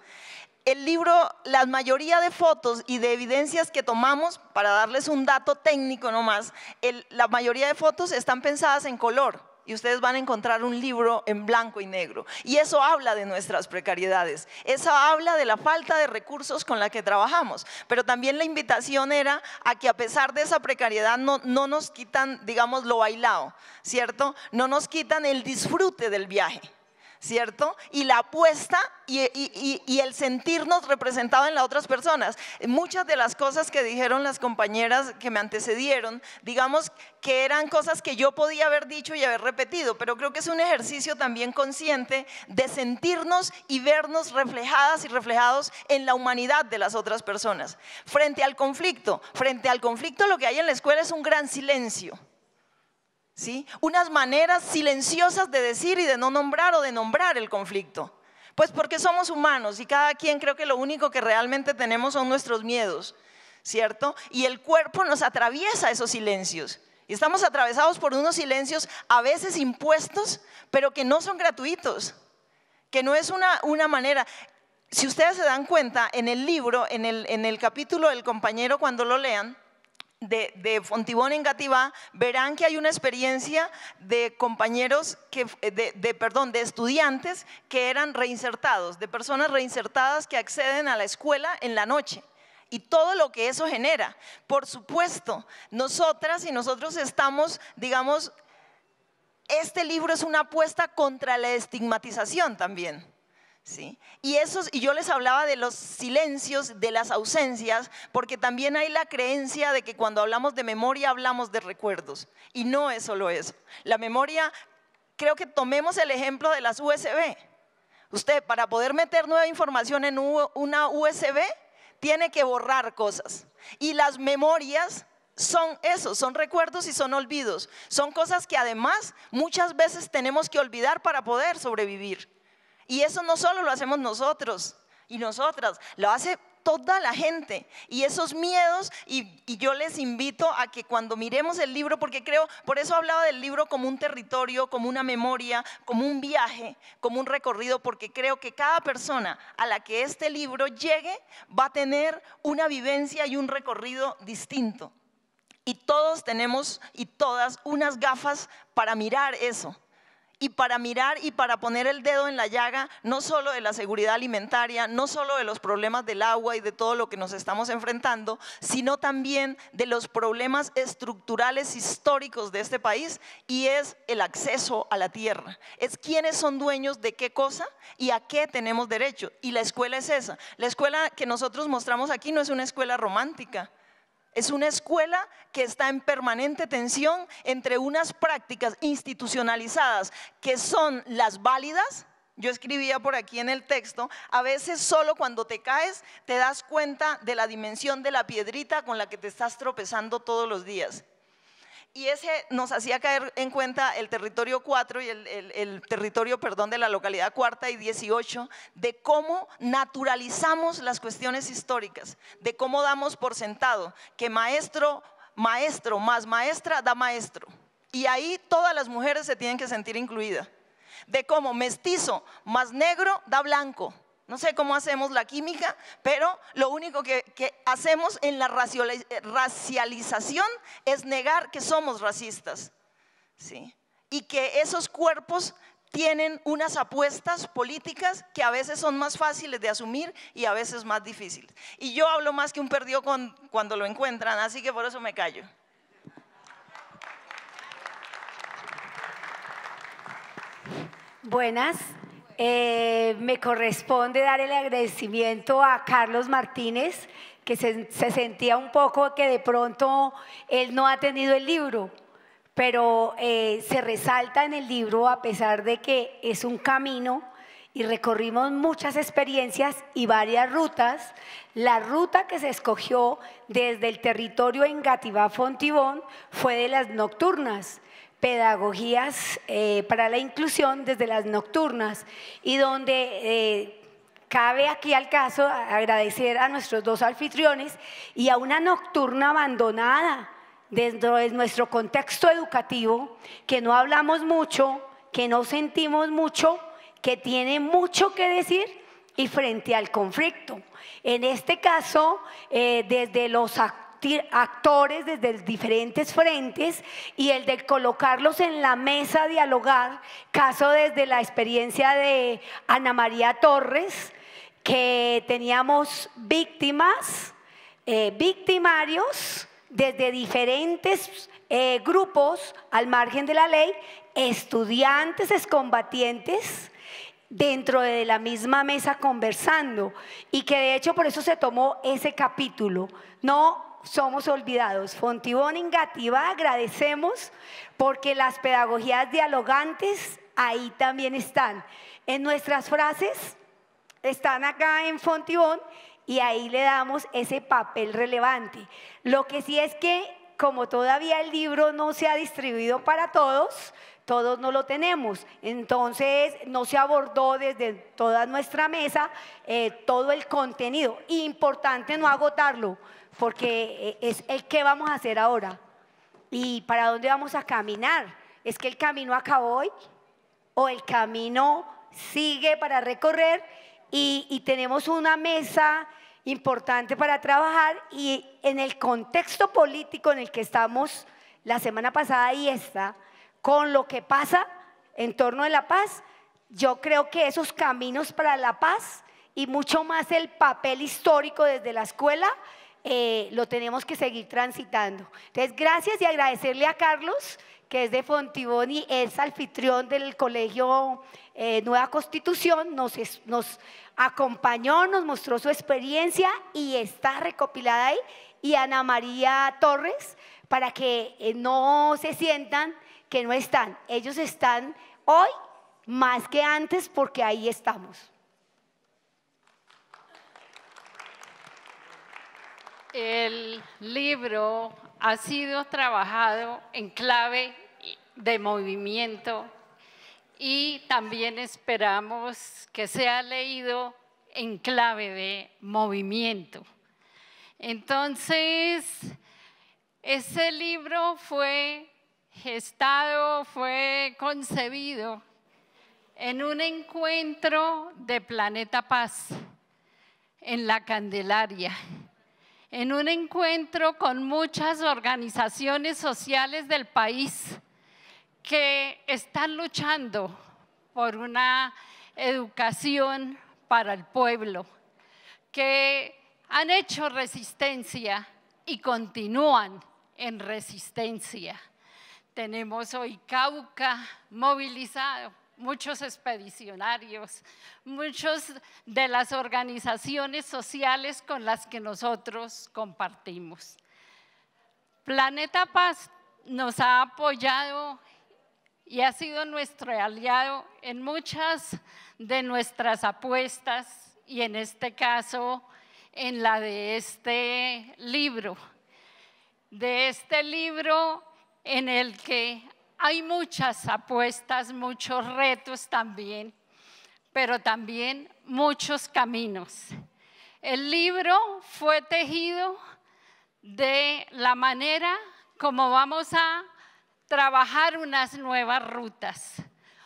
Speaker 5: El libro, la mayoría de fotos y de evidencias que tomamos, para darles un dato técnico nomás, el, la mayoría de fotos están pensadas en color y ustedes van a encontrar un libro en blanco y negro. Y eso habla de nuestras precariedades, eso habla de la falta de recursos con la que trabajamos. Pero también la invitación era a que a pesar de esa precariedad no, no nos quitan, digamos, lo bailado, ¿cierto? No nos quitan el disfrute del viaje. ¿cierto? Y la apuesta y, el sentirnos representado en las otras personas. Muchas de las cosas que dijeron las compañeras que me antecedieron, digamos que eran cosas que yo podía haber dicho y haber repetido, pero creo que es un ejercicio también consciente de sentirnos y vernos reflejadas y reflejados en la humanidad de las otras personas. Frente al conflicto, frente al conflicto lo que hay en la escuela es un gran silencio. Unas maneras silenciosas de decir y de no nombrar o de nombrar el conflicto. Pues porque somos humanos y cada quien creo que lo único que realmente tenemos son nuestros miedos, ¿cierto? Y el cuerpo nos atraviesa esos silencios. Y estamos atravesados por unos silencios a veces impuestos, pero que no son gratuitos, que no es una, manera. Si ustedes se dan cuenta, en el libro, en el capítulo del compañero, cuando lo lean, de, Fontibón en Gativá, verán que hay una experiencia de compañeros, que, eh, de, perdón, de estudiantes que eran reinsertados, de personas reinsertadas que acceden a la escuela en la noche. Y todo lo que eso genera. Por supuesto, nosotras y nosotros estamos, digamos, este libro es una apuesta contra la estigmatización también y, esos, y yo les hablaba de los silencios, de las ausencias, porque también hay la creencia de que cuando hablamos de memoria hablamos de recuerdos. Y no es solo eso. La memoria, creo que tomemos el ejemplo de las USB. Usted, para poder meter nueva información en una USB, tiene que borrar cosas. Y las memorias son eso, son recuerdos y son olvidos. Son cosas que además muchas veces tenemos que olvidar para poder sobrevivir. Y eso no solo lo hacemos nosotros y nosotras, lo hace toda la gente. Y esos miedos, y, yo les invito a que cuando miremos el libro, porque creo, por eso hablaba del libro como un territorio, como una memoria, como un viaje, como un recorrido, porque creo que cada persona a la que este libro llegue va a tener una vivencia y un recorrido distinto. Y todos tenemos y todas unas gafas para mirar eso y para mirar y para poner el dedo en la llaga, no solo de la seguridad alimentaria, no solo de los problemas del agua y de todo lo que nos estamos enfrentando, sino también de los problemas estructurales históricos de este país y es el acceso a la tierra. Es quiénes son dueños de qué cosa y a qué tenemos derecho. Y la escuela es esa. La escuela que nosotros mostramos aquí no es una escuela romántica. Es una escuela que está en permanente tensión entre unas prácticas institucionalizadas que son las válidas. Yo escribía por aquí en el texto, a veces solo cuando te caes te das cuenta de la dimensión de la piedrita con la que te estás tropezando todos los días y ese nos hacía caer en cuenta el territorio 4 y el, territorio, perdón, de la localidad cuarta y 18, de cómo naturalizamos las cuestiones históricas, de cómo damos por sentado que maestro, maestro, más maestra, da maestro. Y ahí todas las mujeres se tienen que sentir incluidas. De cómo mestizo más negro da blanco no sé cómo hacemos la química, pero lo único que, hacemos en la racialización es negar que somos racistas. ¿sí? Y que esos cuerpos tienen unas apuestas políticas que a veces son más fáciles de asumir y a veces más difíciles. Y yo hablo más que un perdido cuando lo encuentran, así que por eso me callo.
Speaker 13: Buenas, eh, me corresponde dar el agradecimiento a Carlos Martínez, que se, sentía un poco que de pronto él no ha tenido el libro, pero eh, se resalta en el libro a pesar de que es un camino y recorrimos muchas experiencias y varias rutas. La ruta que se escogió desde el territorio en Gativá-Fontibón fue de las nocturnas pedagogías eh, para la inclusión desde las nocturnas y donde eh, cabe aquí al caso agradecer a nuestros dos anfitriones y a una nocturna abandonada dentro de nuestro contexto educativo, que no hablamos mucho, que no sentimos mucho, que tiene mucho que decir y frente al conflicto. En este caso, eh, desde los actores, actores desde diferentes frentes y el de colocarlos en la mesa a dialogar, caso desde la experiencia de Ana María Torres, que teníamos víctimas, eh, victimarios desde diferentes eh, grupos al margen de la ley, estudiantes excombatientes, dentro de la misma mesa conversando y que de hecho por eso se tomó ese capítulo. No somos olvidados. Fontibón Ingativá agradecemos porque las pedagogías dialogantes ahí también están. En nuestras frases están acá en Fontibón y ahí le damos ese papel relevante. Lo que sí es que como todavía el libro no se ha distribuido para todos, todos no lo tenemos. Entonces, no se abordó desde toda nuestra mesa eh, todo el contenido. Importante no agotarlo, porque eh, es el qué vamos a hacer ahora y para dónde vamos a caminar. ¿Es que el camino acabó hoy o el camino sigue para recorrer y, y tenemos una mesa importante para trabajar y en el contexto político en el que estamos la semana pasada y esta, con lo que pasa en torno a la paz, yo creo que esos caminos para la paz y mucho más el papel histórico desde la escuela eh, lo tenemos que seguir transitando. Entonces, gracias y agradecerle a Carlos, que es de Fontiboni, es anfitrión del Colegio eh, Nueva Constitución, nos, acompañó, nos mostró su experiencia y está recopilada ahí, y Ana María Torres, para que eh, no se sientan que no están. Ellos están hoy más que antes porque ahí
Speaker 1: estamos. el libro ha sido trabajado en clave de movimiento y también esperamos que sea leído en clave de movimiento. Entonces, ese libro fue gestado, fue concebido en un encuentro de Planeta Paz en la Candelaria en un encuentro con muchas organizaciones sociales del país que están luchando por una educación para el pueblo, que han hecho resistencia y continúan en resistencia. Tenemos hoy Cauca movilizado, muchos expedicionarios, muchos de las organizaciones sociales con las que nosotros compartimos. Planeta Paz nos ha apoyado y ha sido nuestro aliado en muchas de nuestras apuestas y en este caso en la de este libro, de este libro en el que hay muchas apuestas, muchos retos también, pero también muchos caminos. El libro fue tejido de la manera como vamos a trabajar unas nuevas rutas,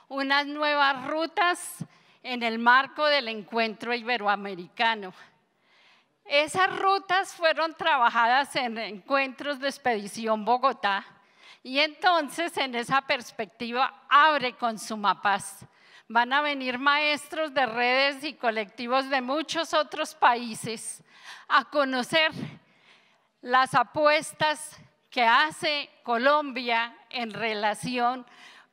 Speaker 1: unas nuevas rutas en el marco del encuentro iberoamericano. Esas rutas fueron trabajadas en encuentros de expedición Bogotá, y entonces en esa perspectiva abre con paz. Van a venir maestros de redes y colectivos de muchos otros países a conocer las apuestas que hace Colombia en relación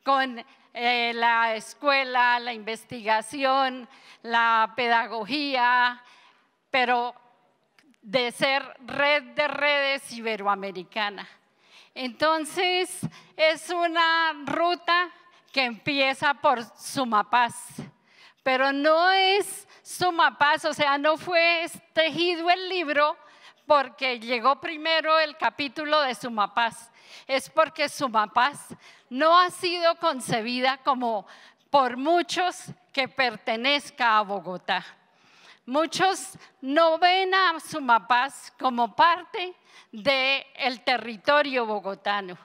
Speaker 1: con eh, la escuela, la investigación, la pedagogía, pero de ser red de redes iberoamericana. Entonces es una ruta que empieza por Sumapaz, pero no es Sumapaz, o sea, no fue tejido el libro porque llegó primero el capítulo de Sumapaz. Es porque Sumapaz no ha sido concebida como por muchos que pertenezca a Bogotá. Muchos no ven a Sumapaz como parte del territorio bogotano.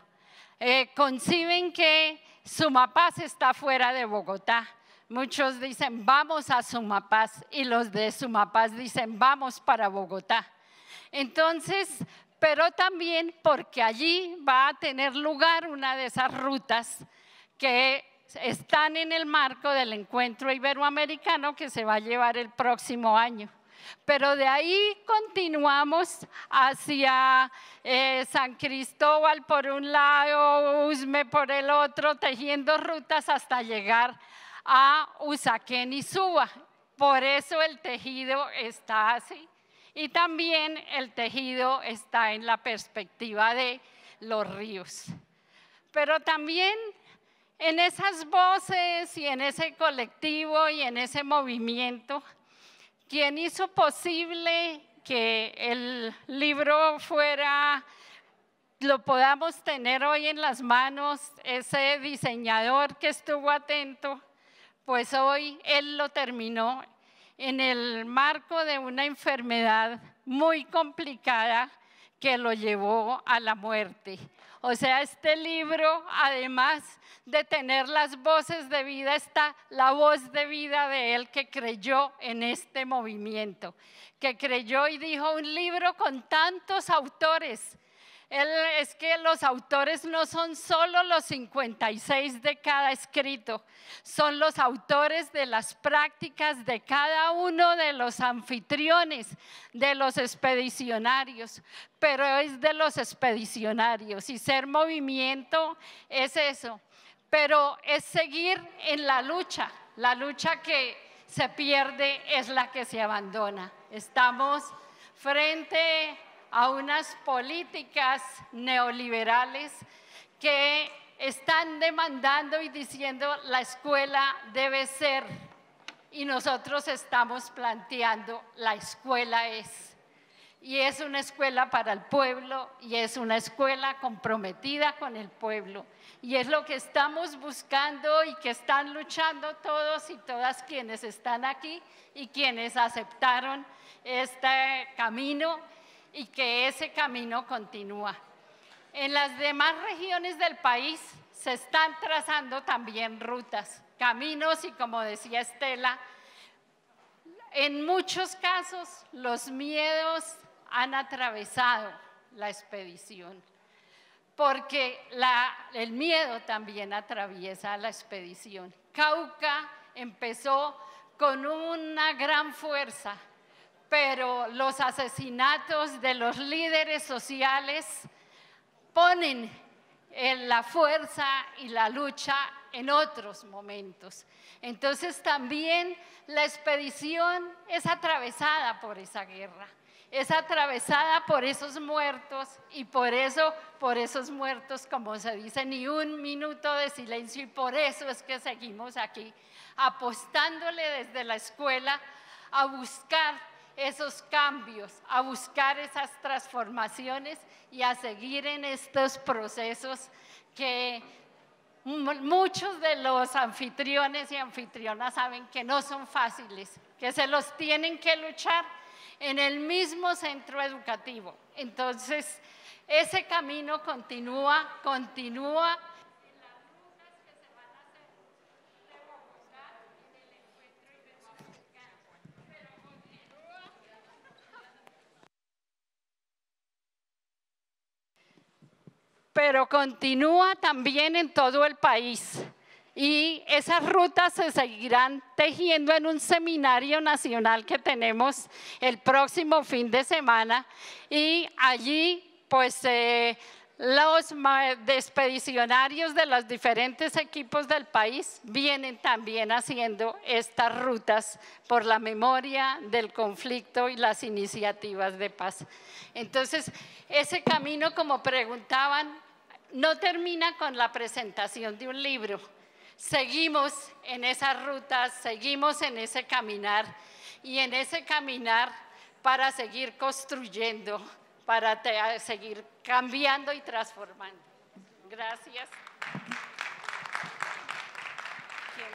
Speaker 1: Eh, conciben que Sumapaz está fuera de Bogotá. Muchos dicen, vamos a Sumapaz y los de Sumapaz dicen, vamos para Bogotá. Entonces, pero también porque allí va a tener lugar una de esas rutas que están en el marco del encuentro iberoamericano que se va a llevar el próximo año. Pero de ahí continuamos hacia eh, San Cristóbal por un lado, Usme por el otro, tejiendo rutas hasta llegar a Usaquén y Suba. Por eso el tejido está así. Y también el tejido está en la perspectiva de los ríos. Pero también en esas voces y en ese colectivo y en ese movimiento, quien hizo posible que el libro fuera, lo podamos tener hoy en las manos, ese diseñador que estuvo atento, pues hoy él lo terminó en el marco de una enfermedad muy complicada que lo llevó a la muerte. O sea, este libro, además de tener las voces de vida, está la voz de vida de él que creyó en este movimiento, que creyó y dijo un libro con tantos autores él, es que los autores no son solo los 56 de cada escrito, son los autores de las prácticas de cada uno de los anfitriones, de los expedicionarios, pero es de los expedicionarios y ser movimiento es eso, pero es seguir en la lucha, la lucha que se pierde es la que se abandona. Estamos frente a unas políticas neoliberales que están demandando y diciendo la escuela debe ser y nosotros estamos planteando la escuela es. Y es una escuela para el pueblo y es una escuela comprometida con el pueblo. Y es lo que estamos buscando y que están luchando todos y todas quienes están aquí y quienes aceptaron este camino y que ese camino continúa. En las demás regiones del país se están trazando también rutas, caminos y como decía Estela, en muchos casos los miedos han atravesado la expedición, porque el miedo también atraviesa la expedición. Cauca empezó con una gran fuerza pero los asesinatos de los líderes sociales ponen en eh, la fuerza y la lucha en otros momentos. Entonces también la expedición es atravesada por esa guerra, es atravesada por esos muertos y por eso, por esos muertos, como se dice, ni un minuto de silencio y por eso es que seguimos aquí, apostándole desde la escuela a buscar esos cambios, a buscar esas transformaciones y a seguir en estos procesos que muchos de los anfitriones y anfitrionas saben que no son fáciles, que se los tienen que luchar en el mismo centro educativo. Entonces, ese camino continúa, continúa pero continúa también en todo el país. Y esas rutas se seguirán tejiendo en un seminario nacional que tenemos el próximo fin de semana. Y allí, pues, eh, los expedicionarios de los diferentes equipos del país vienen también haciendo estas rutas por la memoria del conflicto y las iniciativas de paz. Entonces, ese camino, como preguntaban, no termina con la presentación de un libro. Seguimos en esas rutas, seguimos en ese caminar y en ese caminar para seguir construyendo, para seguir cambiando y transformando. Gracias.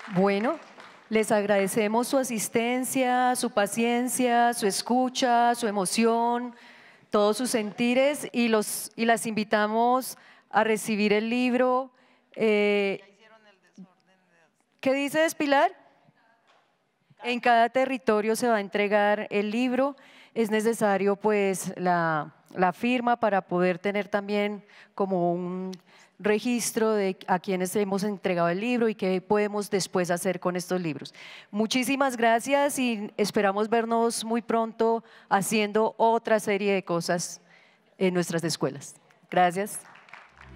Speaker 2: Bueno, les agradecemos su asistencia, su paciencia, su escucha, su emoción, todos sus sentires y, y las invitamos a recibir el libro. Eh, ¿Qué dices, Pilar? En cada territorio se va a entregar el libro. Es necesario pues la, la firma para poder tener también como un registro de a quienes hemos entregado el libro y qué podemos después hacer con estos libros. Muchísimas gracias y esperamos vernos muy pronto haciendo otra serie de cosas en nuestras escuelas. Gracias.